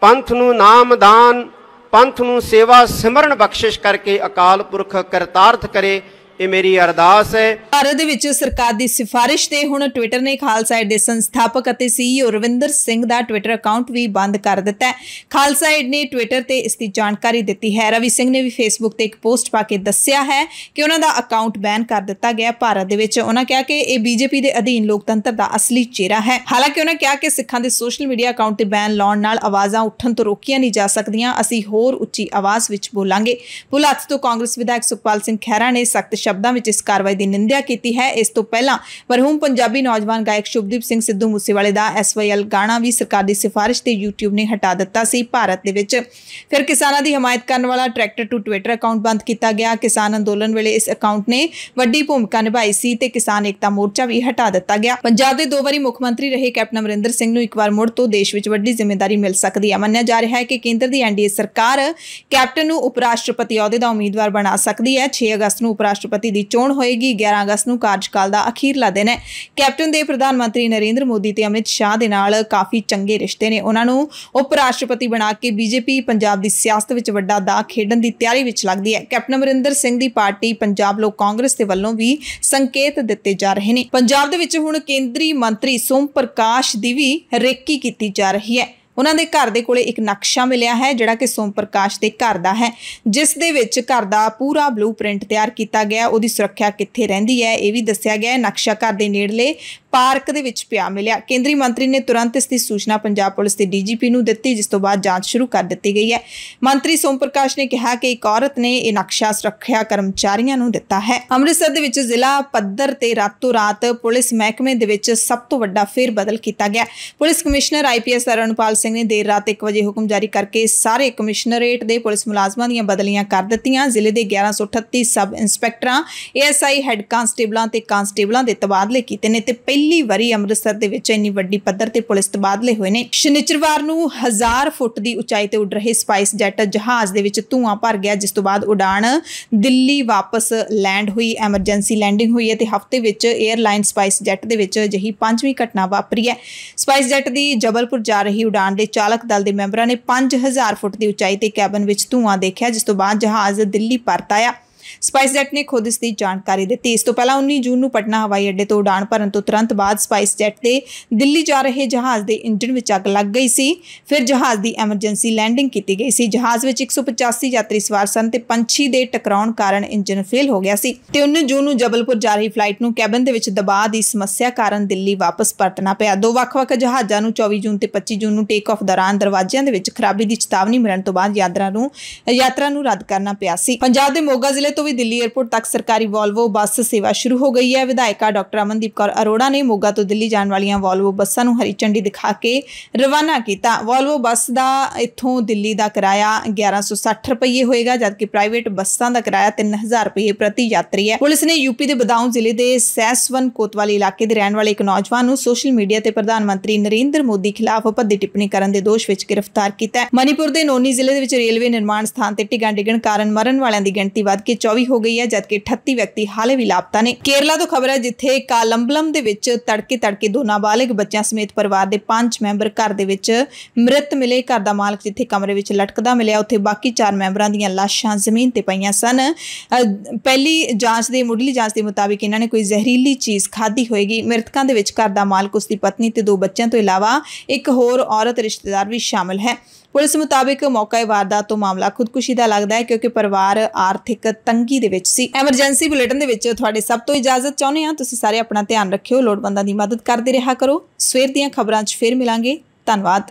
ਪੰਥ ਨੂੰ ਨਾਮਦਾਨ ਪੰਥ ਨੂੰ ਸੇਵਾ ਸਿਮਰਨ ਬਖਸ਼ਿਸ਼ ਕਰਕੇ ਅਕਾਲ ਪੁਰਖ ਕਰਤਾਰਥ ਕਰੇ ਇਹ ਮੇਰੀ ਅਰਦਾਸ ਹੈ ਭਾਰਤ ਦੇ ਵਿੱਚ ਸਰਕਾਰ ਦੀ ਸਿਫਾਰਿਸ਼ ਤੇ ਹੁਣ ਟਵਿੱਟਰ ਨੇ ਖਾਲਸਾ ਏਡ ਦੇ ਸੰਸਥਾਪਕ ਅਤੇ ਸੀਈਓ e ਰਵਿੰਦਰ ਸਿੰਘ ਦਾ ਟਵਿੱਟਰ ਅਕਾਊਂਟ ਵੀ ਬੰਦ ਕਰ ਦਿੱਤਾ ਹੈ ਖਾਲਸਾ ਏਡ ਨੇ ਟਵਿੱਟਰ ਤੇ ਇਸ ਦੀ ਜਾਣਕਾਰੀ ਦਿੱਤੀ ਹੈ ਰਵੀ ਸਿੰਘ ਨੇ ਵੀ ਫੇਸਬੁੱਕ ਤੇ ਇੱਕ ਪੋਸਟ ਪਾ ਕੇ ਦੱਸਿਆ ਹੈ ਕਿ ਉਹਨਾਂ ਦਾ ਅਕਾਊਂਟ ਬੈਨ ਕਰ ਦਿੱਤਾ ਗਿਆ ਭਾਰਤ ਦੇ ਵਿੱਚ ਉਹਨਾਂ ਕਿਹਾ ਕਿ ਇਹ ਬੀਜੇਪੀ ਦੇ ਅਧੀਨ ਲੋਕਤੰਤਰ ਦਾ ਅਸਲੀ ਚਿਹਰਾ ਹੈ ਹਾਲਾਂਕਿ ਉਹਨਾਂ ਕਿਹਾ ਕਿ ਸਿੱਖਾਂ ਦੇ ਸੋਸ਼ਲ ਮੀਡੀਆ ਅਕਾਊਂਟ ਤੇ ਬੈਨ ਲਾਉਣ ਨਾਲ ਆਵਾਜ਼ਾਂ ਉੱਠਣ ਤੋਂ ਰੋਕੀਆਂ ਨਹੀਂ ਜਾ ਸਕਦੀਆਂ ਅਸੀਂ ਹੋਰ ਉੱਚੀ ਆਵਾਜ਼ ਵਿੱਚ ਬੋਲਾਂਗੇ ਪੁਲਾਤ ਤੋਂ ਕਾਂਗਰਸ ਵਿਧਾਇਕ ਸੁਖਪਾਲ ਸਿੰਘ ਖਹਿਰਾ ਨੇ ਸਖਤ ਸ਼ਬਦਾਂ ਵਿੱਚ ਇਸ ਕਾਰਵਾਈ ਦੀ ਨਿੰਦਿਆ ਕੀਤੀ ਹੈ ਇਸ ਤੋਂ ਪਹਿਲਾਂ ਮਰਹੂਮ ਪੰਜਾਬੀ ਨੌਜਵਾਨ ਗਾਇਕ ਸ਼ੁਭਦੀਪ ਸਿੰਘ ਸਿੱਧੂ ਮੂਸੇਵਾਲੇ ਦਾ ਐਸਵਾਈਐਲ ਗਾਣਾ ਵੀ ਸਰਕਾਰ ਦੀ ਸਿਫਾਰਿਸ਼ ਤੇ YouTube ਨੇ ਹਟਾ ਦਿੱਤਾ ਸੀ ਭਾਰਤ ਦੇ ਵਿੱਚ ਫਿਰ ਕਿਸਾਨਾਂ ਦੀ ਹਮਾਇਤ ਕਰਨ ਵਾਲਾ ਟਰੈਕਟਰ ਟੂ ਟਵਿੱਟਰ ਅਕਾਊਂਟ ਬੰਦ ਕੀਤਾ ਗਿਆ ਕਿਸਾਨ ਅੰਦੋਲਨ ਵੇਲੇ ਇਸ ਅਕਾਊਂਟ ਨੇ ਵੱਡੀ ਭੂਮਿਕਾ ਨਿਭਾਈ ਸੀ ਤੇ ਕਿਸਾਨ ਏਕਤਾ ਮੋਰਚਾ ਵੀ ਹਟਾ ਦਿੱਤਾ ਗਿਆ ਪੰਜਾਬ ਦੇ ਦੋ ਵਾਰੀ ਮੁੱਖ ਮੰਤਰੀ ਰਹੇ ਕੈਪਟਨ ਅਮਰਿੰਦਰ ਸਿੰਘ ਨੂੰ ਇੱਕ ਵਾਰ ਮੁੜ ਤੋਂ ਦੇਸ਼ ਵਿੱਚ ਵੱਡੀ ਜ਼ਿੰਮੇਵਾਰੀ ਮਿਲ ਸਕਦੀ ਹੈ ਮੰਨਿਆ ਜਾ ਰਿਹਾ ਹੈ ਕਿ ਕੇਂਦਰ ਦੀ ਐਨਡੀਏ ਸਰਕਾਰ ਕੈਪਟਨ ਨੂੰ ਉਪ ਰਾਸ਼ਟਰਪਤੀ ਅਹੁਦੇ ਦਾ ਉਮੀਦਵਾਰ ਬਣਾ ਸਕਦੀ ਹੈ 6 ਅਗਸਤ ਨੂੰ ਉਪ ਰਾਸ਼ਟਰਪਤੀ ਰਾਸ਼ਟਰਪਤੀ ਦੀ ਚੋਣ ਹੋਏਗੀ 11 ਅਗਸਤ ਨੂੰ ਕਾਰਜਕਾਲ ਦਾ ਅਖੀਰਲਾ ਦਿਨ ਹੈ ਕੈਪਟਨ ਦੇ ਪ੍ਰਧਾਨ ਮੰਤਰੀ ਨਰਿੰਦਰ ਮੋਦੀ ਤੇ ਅਮਿਤ ਸ਼ਾਹ ਦੇ ਨਾਲ ਕਾਫੀ ਚੰਗੇ ਰਿਸ਼ਤੇ ਨੇ ਉਹਨਾਂ ਨੂੰ ਉਪ ਰਾਸ਼ਟਰਪਤੀ ਬਣਾ ਕੇ ਬੀਜੇਪੀ ਪੰਜਾਬ ਦੀ ਸਿਆਸਤ ਵਿੱਚ ਵੱਡਾ ਦਾਅ ਖੇਡਣ ਦੀ ਤਿਆਰੀ ਵਿੱਚ ਲੱਗਦੀ ਹੈ ਕੈਪਟਨ ਅਮਰਿੰਦਰ ਸਿੰਘ ਦੀ ਪਾਰਟੀ ਪੰਜਾਬ ਲੋਕ ਕਾਂਗਰਸ ਦੇ ਵੱਲੋਂ ਵੀ ਸੰਕੇਤ ਦਿੱਤੇ ਜਾ ਰਹੇ ਨੇ ਪੰਜਾਬ ਦੇ ਵਿੱਚ ਹੁਣ ਕੇਂਦਰੀ ਮੰਤਰੀ ਸੋਮ ਪ੍ਰਕਾਸ਼ ਦੀ ਵੀ ਰੇਕੀ ਕੀਤੀ ਜਾ ਰਹੀ ਹੈ ਉਹਨਾਂ ਦੇ ਘਰ ਦੇ ਕੋਲੇ ਇੱਕ ਨਕਸ਼ਾ ਮਿਲਿਆ ਹੈ ਜਿਹੜਾ ਕਿ ਸੋਮ ਪ੍ਰਕਾਸ਼ ਦੇ ਘਰ ਦਾ ਹੈ ਜਿਸ ਦੇ ਵਿੱਚ ਘਰ ਦਾ ਪੂਰਾ ਬਲੂਪ੍ਰਿੰਟ ਤਿਆਰ ਕੀਤਾ ਗਿਆ ਉਹਦੀ ਸੁਰੱਖਿਆ ਕਿੱਥੇ ਰਹਿੰਦੀ ਹੈ ਇਹ ਵੀ ਦੱਸਿਆ ਗਿਆ ਹੈ ਨਕਸ਼ਾ ਘਰ ਦੇ ਨੇੜਲੇ ਪਾਰਕ ਦੇ ਵਿੱਚ ਪਿਆ ਮਿਲਿਆ ਕੇਂਦਰੀ ਮੰਤਰੀ ਨੇ ਤੁਰੰਤ ਇਸ ਦੀ ਸੂਚਨਾ ਪੰਜਾਬ ਪੁਲਿਸ ਦੇ ਡੀਜੀਪੀ ਨੂੰ ਦਿੱਤੀ ਜਿਸ ਤੋਂ ਬਾਅਦ ਜਾਂਚ ਸ਼ੁਰੂ ਕਰ ਦਿੱਤੀ ਗਈ ਹੈ ਮੰਤਰੀ ਸੋਮ ਪ੍ਰਕਾਸ਼ ਨੇ ਕਿਹਾ ਕਿ ਇੱਕ ਔਰਤ ਨੇ ਇਹ ਨਕਸ਼ਾ ਸੁਰੱਖਿਆ ਕਰਮਚਾਰੀਆਂ ਨੂੰ ਦਿੱਤਾ ਹੈ ਅੰਮ੍ਰਿਤਸਰ ਦੇ ਵਿੱਚ ਜ਼ਿਲ੍ਹਾ ਪੱਧਰ ਤੇ ਰਾਤੋਂ ਰਾਤ ਪੁਲਿਸ ਮਹਿਕਮੇ ਦੇ ਵਿੱਚ ਸਭ ਤੋਂ ਵੱਡਾ ਫੇਰ ਬਦਲ ਕੀਤਾ ਗਿਆ police commissioner IPS Arunpal Singh ਨੇ ਦੇਰ ਰਾਤ 1 ਵਜੇ ਹੁਕਮ ਜਾਰੀ ਕਰਕੇ ਸਾਰੇ ਕਮਿਸ਼ਨਰੇਟ ਦੇ ਪੁਲਿਸ ਮੁਲਾਜ਼ਮਾਂ ਦੀਆਂ ਬਦਲੀਆਂ ਕਰ ਦਿੱਤੀਆਂ ਜ਼ਿਲ੍ਹੇ ਦੇ 1138 ਸਬ ਇੰਸਪੈਕਟਰਾਂ ਏਐਸਆਈ ਹੈੱਡ ਕਾਂਸਟੇਬਲਾਂ ਤੇ ਕਾਂਸਟੇਬਲਾਂ ਦੇ ਤਬਾਦਲੇ ਕੀਤੇ ਨੇ ਤੇ ਪਹਿਲੀ ਵਾਰੀ ਅੰਮ੍ਰਿਤਸਰ ਦੇ ਵਿੱਚ ਇੰਨੀ ਵੱਡੀ ਪੱਧਰ ਤੇ ਪੁਲਿਸ ਤਬਾਦਲੇ ਹੋਏ ਨੇ ਸ਼ਨੀਚਰਵਾਰ ਨੂੰ 1000 ਫੁੱਟ ਦੀ ਉਚਾਈ ਤੇ ਉੱਡ ਰਹੇ ਸਪਾਈਸ ਜੈਟ ਜਹਾਜ਼ ਦੇ ਵਿੱਚ ਧੂਆਂ ਭਰ ਗਿਆ ਜਿਸ ਤੋਂ ਬਾਅਦ ਉਡਾਣ ਦਿੱਲੀ ਵਾਪਸ ਲੈਂਡ ਹੋਈ ਐਮਰਜੈਂਸੀ ਲੈਂਡਿੰਗ ਹੋਈ ਹੈ ਤੇ ਹਫਤੇ ਵਿੱਚ 에ਅਰਲਾਈਨ ਸਪਾਈਸ ਜੈਟ ਦੇ ਵਿੱਚ ਅਜਿਹੀ ਪੰਜਵੀਂ ਘਟਨਾ ਵਾਪਰੀ ਹੈ ਸਪਾਈਸ ਜੈਟ ਦੀ ਜਬਲਪੁਰ ਜਾ ਰਹੀ ਉਡਾਣ ਜਾਣ ਦੇ ਚਾਲਕ ਦਲ ਦੇ ਮੈਂਬਰਾਂ ਨੇ 5000 ਫੁੱਟ ਦੀ ਉਚਾਈ ਤੇ ਕੈਬਨ ਵਿੱਚ ਧੂਆਂ ਦੇਖਿਆ ਜਿਸ ਤੋਂ ਬਾਅਦ ਜਹਾਜ਼ ਦਿੱਲੀ ਪਰਤ ਆਇਆ ਸਪਾਈਸਜੈਟ ਨੇ ਖੁਦ ਇਸ ਦੀ ਜਾਣਕਾਰੀ ਦਿੱਤੀ ਇਸ ਤੋਂ ਪਹਿਲਾਂ 19 ਜੂਨ ਨੂੰ ਪਟਨਾ ਹਵਾਈ ਅੱਡੇ ਤੋਂ ਉਡਾਣ ਭਰਨ ਤੋਂ ਤੁਰੰਤ ਬਾਅਦ ਸਪਾਈਸਜੈਟ ਦੇ ਦਿੱਲੀ ਜਾ ਰਹੇ ਜਹਾਜ਼ ਦੇ ਇੰਜਨ ਵਿੱਚ ਅੱਗ ਲੱਗ ਗਈ ਸੀ ਫਿਰ ਜਹਾਜ਼ ਦੀ ਐਮਰਜੈਂਸੀ ਲੈਂਡਿੰਗ ਕੀਤੀ ਗਈ ਸੀ ਜਹਾਜ਼ ਵਿੱਚ 185 ਯਾਤਰੀ ਸਵਾਰ ਸਨ ਤੇ ਪੰਛੀ ਦੇ ਟਕਰਾਉਣ ਕਾਰਨ ਇੰਜਨ ਫੇਲ ਹੋ ਗਿਆ ਸੀ ਤੇ 19 ਜੂਨ ਨੂੰ ਜਬਲਪੁਰ ਜਾ ਰਹੀ ਫਲਾਈਟ ਨੂੰ ਕੈਬਨ ਦੇ ਵਿੱਚ ਦਬਾਅ ਦੀ ਸਮੱਸਿਆ ਕਾਰਨ ਦਿੱਲੀ ਵਾਪਸ ਪਰਤਣਾ ਪਿਆ ਦੋ ਵੱਖ-ਵੱਖ ਜਹਾਜ਼ਾਂ ਨੂੰ 24 ਜੂਨ ਤੇ 25 ਜੂਨ ਨੂੰ ਟੇਕ ਆਫ ਦੌਰਾਨ ਦਰਵਾਜ਼ਿਆਂ ਦੇ ਵਿੱਚ ਖਰਾਬੀ ਦੀ ਚੇਤਾਵਨੀ ਮਿਲਣ ਤੋਂ ਬਾਅਦ ਯਾਤਰਾ ਨੂੰ ਯਾਤਰਾ ਨੂੰ ਰੱਦ ਕਰਨਾ ਪਿਆ ਸੀ ਪੰਜਾਬ ਦੇ ਮੋਗਾ ਜ਼ਿਲ੍ਹੇ ਤੋਂ ਵੀ ਦਿੱਲੀ 에어ਪੋਰਟ ਤੱਕ ਸਰਕਾਰੀ ਵੋਲਵੋ ਬੱਸ ਸੇਵਾ ਸ਼ੁਰੂ ਹੋ ਗਈ ਹੈ ਵਿਧਾਇਕਾ ਡਾਕਟਰ ਅਮਨਦੀਪ ਕੌਰ ਅਰੋੜਾ ਨੇ ਮੋਗਾ ਤੋਂ ਦਿੱਲੀ ਜਾਣ ਵਾਲੀਆਂ ਵੋਲਵੋ ਬੱਸਾਂ ਨੂੰ ਹਰੀ ਝੰਡੀ ਦਿਖਾ ਕੇ ਰਵਾਨਾ ਕੀਤਾ ਵੋਲਵੋ ਬੱਸ ਦਾ ਇੱਥੋਂ ਦਿੱਲੀ ਦਾ ਕਿਰਾਇਆ 1160 ਰੁਪਏ ਹੋਏਗਾ ਜਦਕਿ ਪ੍ਰਾਈਵੇਟ ਬੱਸਾਂ ਦਾ ਕਿਰਾਇਆ 3000 ਰੁਪਏ ਪ੍ਰਤੀ ਯਾਤਰੀ ਹੈ ਪੁਲਿਸ ਨੇ ਯੂਪੀ ਦੇ ਬਦਾਉਂ ਜ਼ਿਲ੍ਹੇ ਦੇ ਸੈਸਵਨ ਕੋਤਵਾਲੀ ਇਲਾਕੇ ਦੇ ਰਹਿਣ ਵਾਲੇ ਇੱਕ ਨੌਜਵਾਨ ਨੂੰ ਸੋਸ਼ਲ ਮੀਡੀਆ ਤੇ ਪ੍ਰਧਾਨ ਮੰਤਰੀ ਨਰਿੰਦਰ ਮੋਦੀ ਖਿਲਾਫ ਭੱਦੀ ਟਿੱਪਣੀ ਕਰਨ ਦੇ ਦੋਸ਼ ਵਿੱਚ ਗ੍ਰਿਫਤਾਰ ਕੀਤਾ ਹੈ ਮਨੀਪੁਰ ਦੇ ਨੋਨੀ ਜ਼ਿਲ੍ਹੇ ਦੇ ਵਿੱਚ ਰੇਲਵੇ ਨਿਰਮਾਣ ਸਥਾਨ ਤੇ ਟਿਕਾਂ ਡਿਗਣ ਕਾਰਨ ਮਰਨ ਵਾਲਿਆਂ ਦੀ ਗਿਣਤੀ ਵੱਧ ਕੇ 24 ਰਿਕਵਰੀ ਹੋ ਗਈ ਹੈ ਜਦਕਿ 38 ਵਿਅਕਤੀ ਹਾਲੇ ਵੀ ਲਾਪਤਾ ਨੇ ਕੇਰਲਾ ਤੋਂ ਖਬਰ ਹੈ ਜਿੱਥੇ ਕਾਲੰਬਲਮ ਦੇ ਵਿੱਚ ਤੜਕੇ ਤੜਕੇ ਦੋ ਨਾਬਾਲਗ ਬੱਚਿਆਂ ਸਮੇਤ ਪਰਿਵਾਰ ਦੇ ਪੰਜ ਮੈਂਬਰ ਘਰ ਦੇ ਵਿੱਚ ਮ੍ਰਿਤ ਮਿਲੇ ਘਰ ਦਾ ਮਾਲਕ ਜਿੱਥੇ ਕਮਰੇ ਵਿੱਚ ਲਟਕਦਾ ਮਿਲਿਆ ਉੱਥੇ ਬਾਕੀ ਚਾਰ ਮੈਂਬਰਾਂ ਦੀਆਂ ਲਾਸ਼ਾਂ ਜ਼ਮੀਨ ਤੇ ਪਈਆਂ ਸਨ ਪਹਿਲੀ ਜਾਂਚ ਦੇ ਮੁੱਢਲੀ ਜਾਂਚ ਦੇ ਮੁਤਾਬਿਕ ਇਹਨਾਂ ਨੇ ਕੋਈ ਜ਼ਹਿਰੀਲੀ ਚੀਜ਼ ਖਾਧੀ ਹੋਏਗੀ ਮ੍ਰਿਤਕਾਂ ਦੇ ਵਿੱਚ ਘਰ ਦਾ ਮਾਲਕ ਉਸ ਦੀ ਪਤਨੀ ਤੇ ਦੋ ਬੱਚਿਆਂ ਤੋਂ ਇਲਾਵਾ ਇੱਕ ਹੋਰ ਔਰਤ ਰਿਸ਼ਤੇਦਾਰ ਵੀ ਸ਼ਾਮਲ ਹੈ ਪੁਲਿਸ ਮੁਤਾਬਕ ਮੌਕੇ ਵਾਰਦਾਤ ਤੋਂ ਮਾਮਲਾ ਖੁਦਕੁਸ਼ੀ ਦਾ ਲੱਗਦਾ ਹੈ ਕਿਉਂਕਿ ਪਰਿਵਾਰ ਆਰਥਿਕ ਤੰਗੀ ਦੇ ਵਿੱਚ ਸੀ ਐਮਰਜੈਂਸੀ ਬੁਲੇਟਿਨ ਦੇ ਵਿੱਚ ਤੁਹਾਡੇ ਸਭ ਤੋਂ ਇਜਾਜ਼ਤ ਚਾਹੁੰਦੇ ਹਾਂ ਤੁਸੀਂ ਸਾਰੇ ਆਪਣਾ ਧਿਆਨ ਰੱਖਿਓ ਲੋੜਵੰਦਾਂ ਦੀ ਮਦਦ ਕਰਦੇ ਰਿਹਾ ਕਰੋ ਸਵੇਰ ਦੀਆਂ ਖਬਰਾਂ 'ਚ ਫੇਰ ਮਿਲਾਂਗੇ ਧੰਨਵਾਦ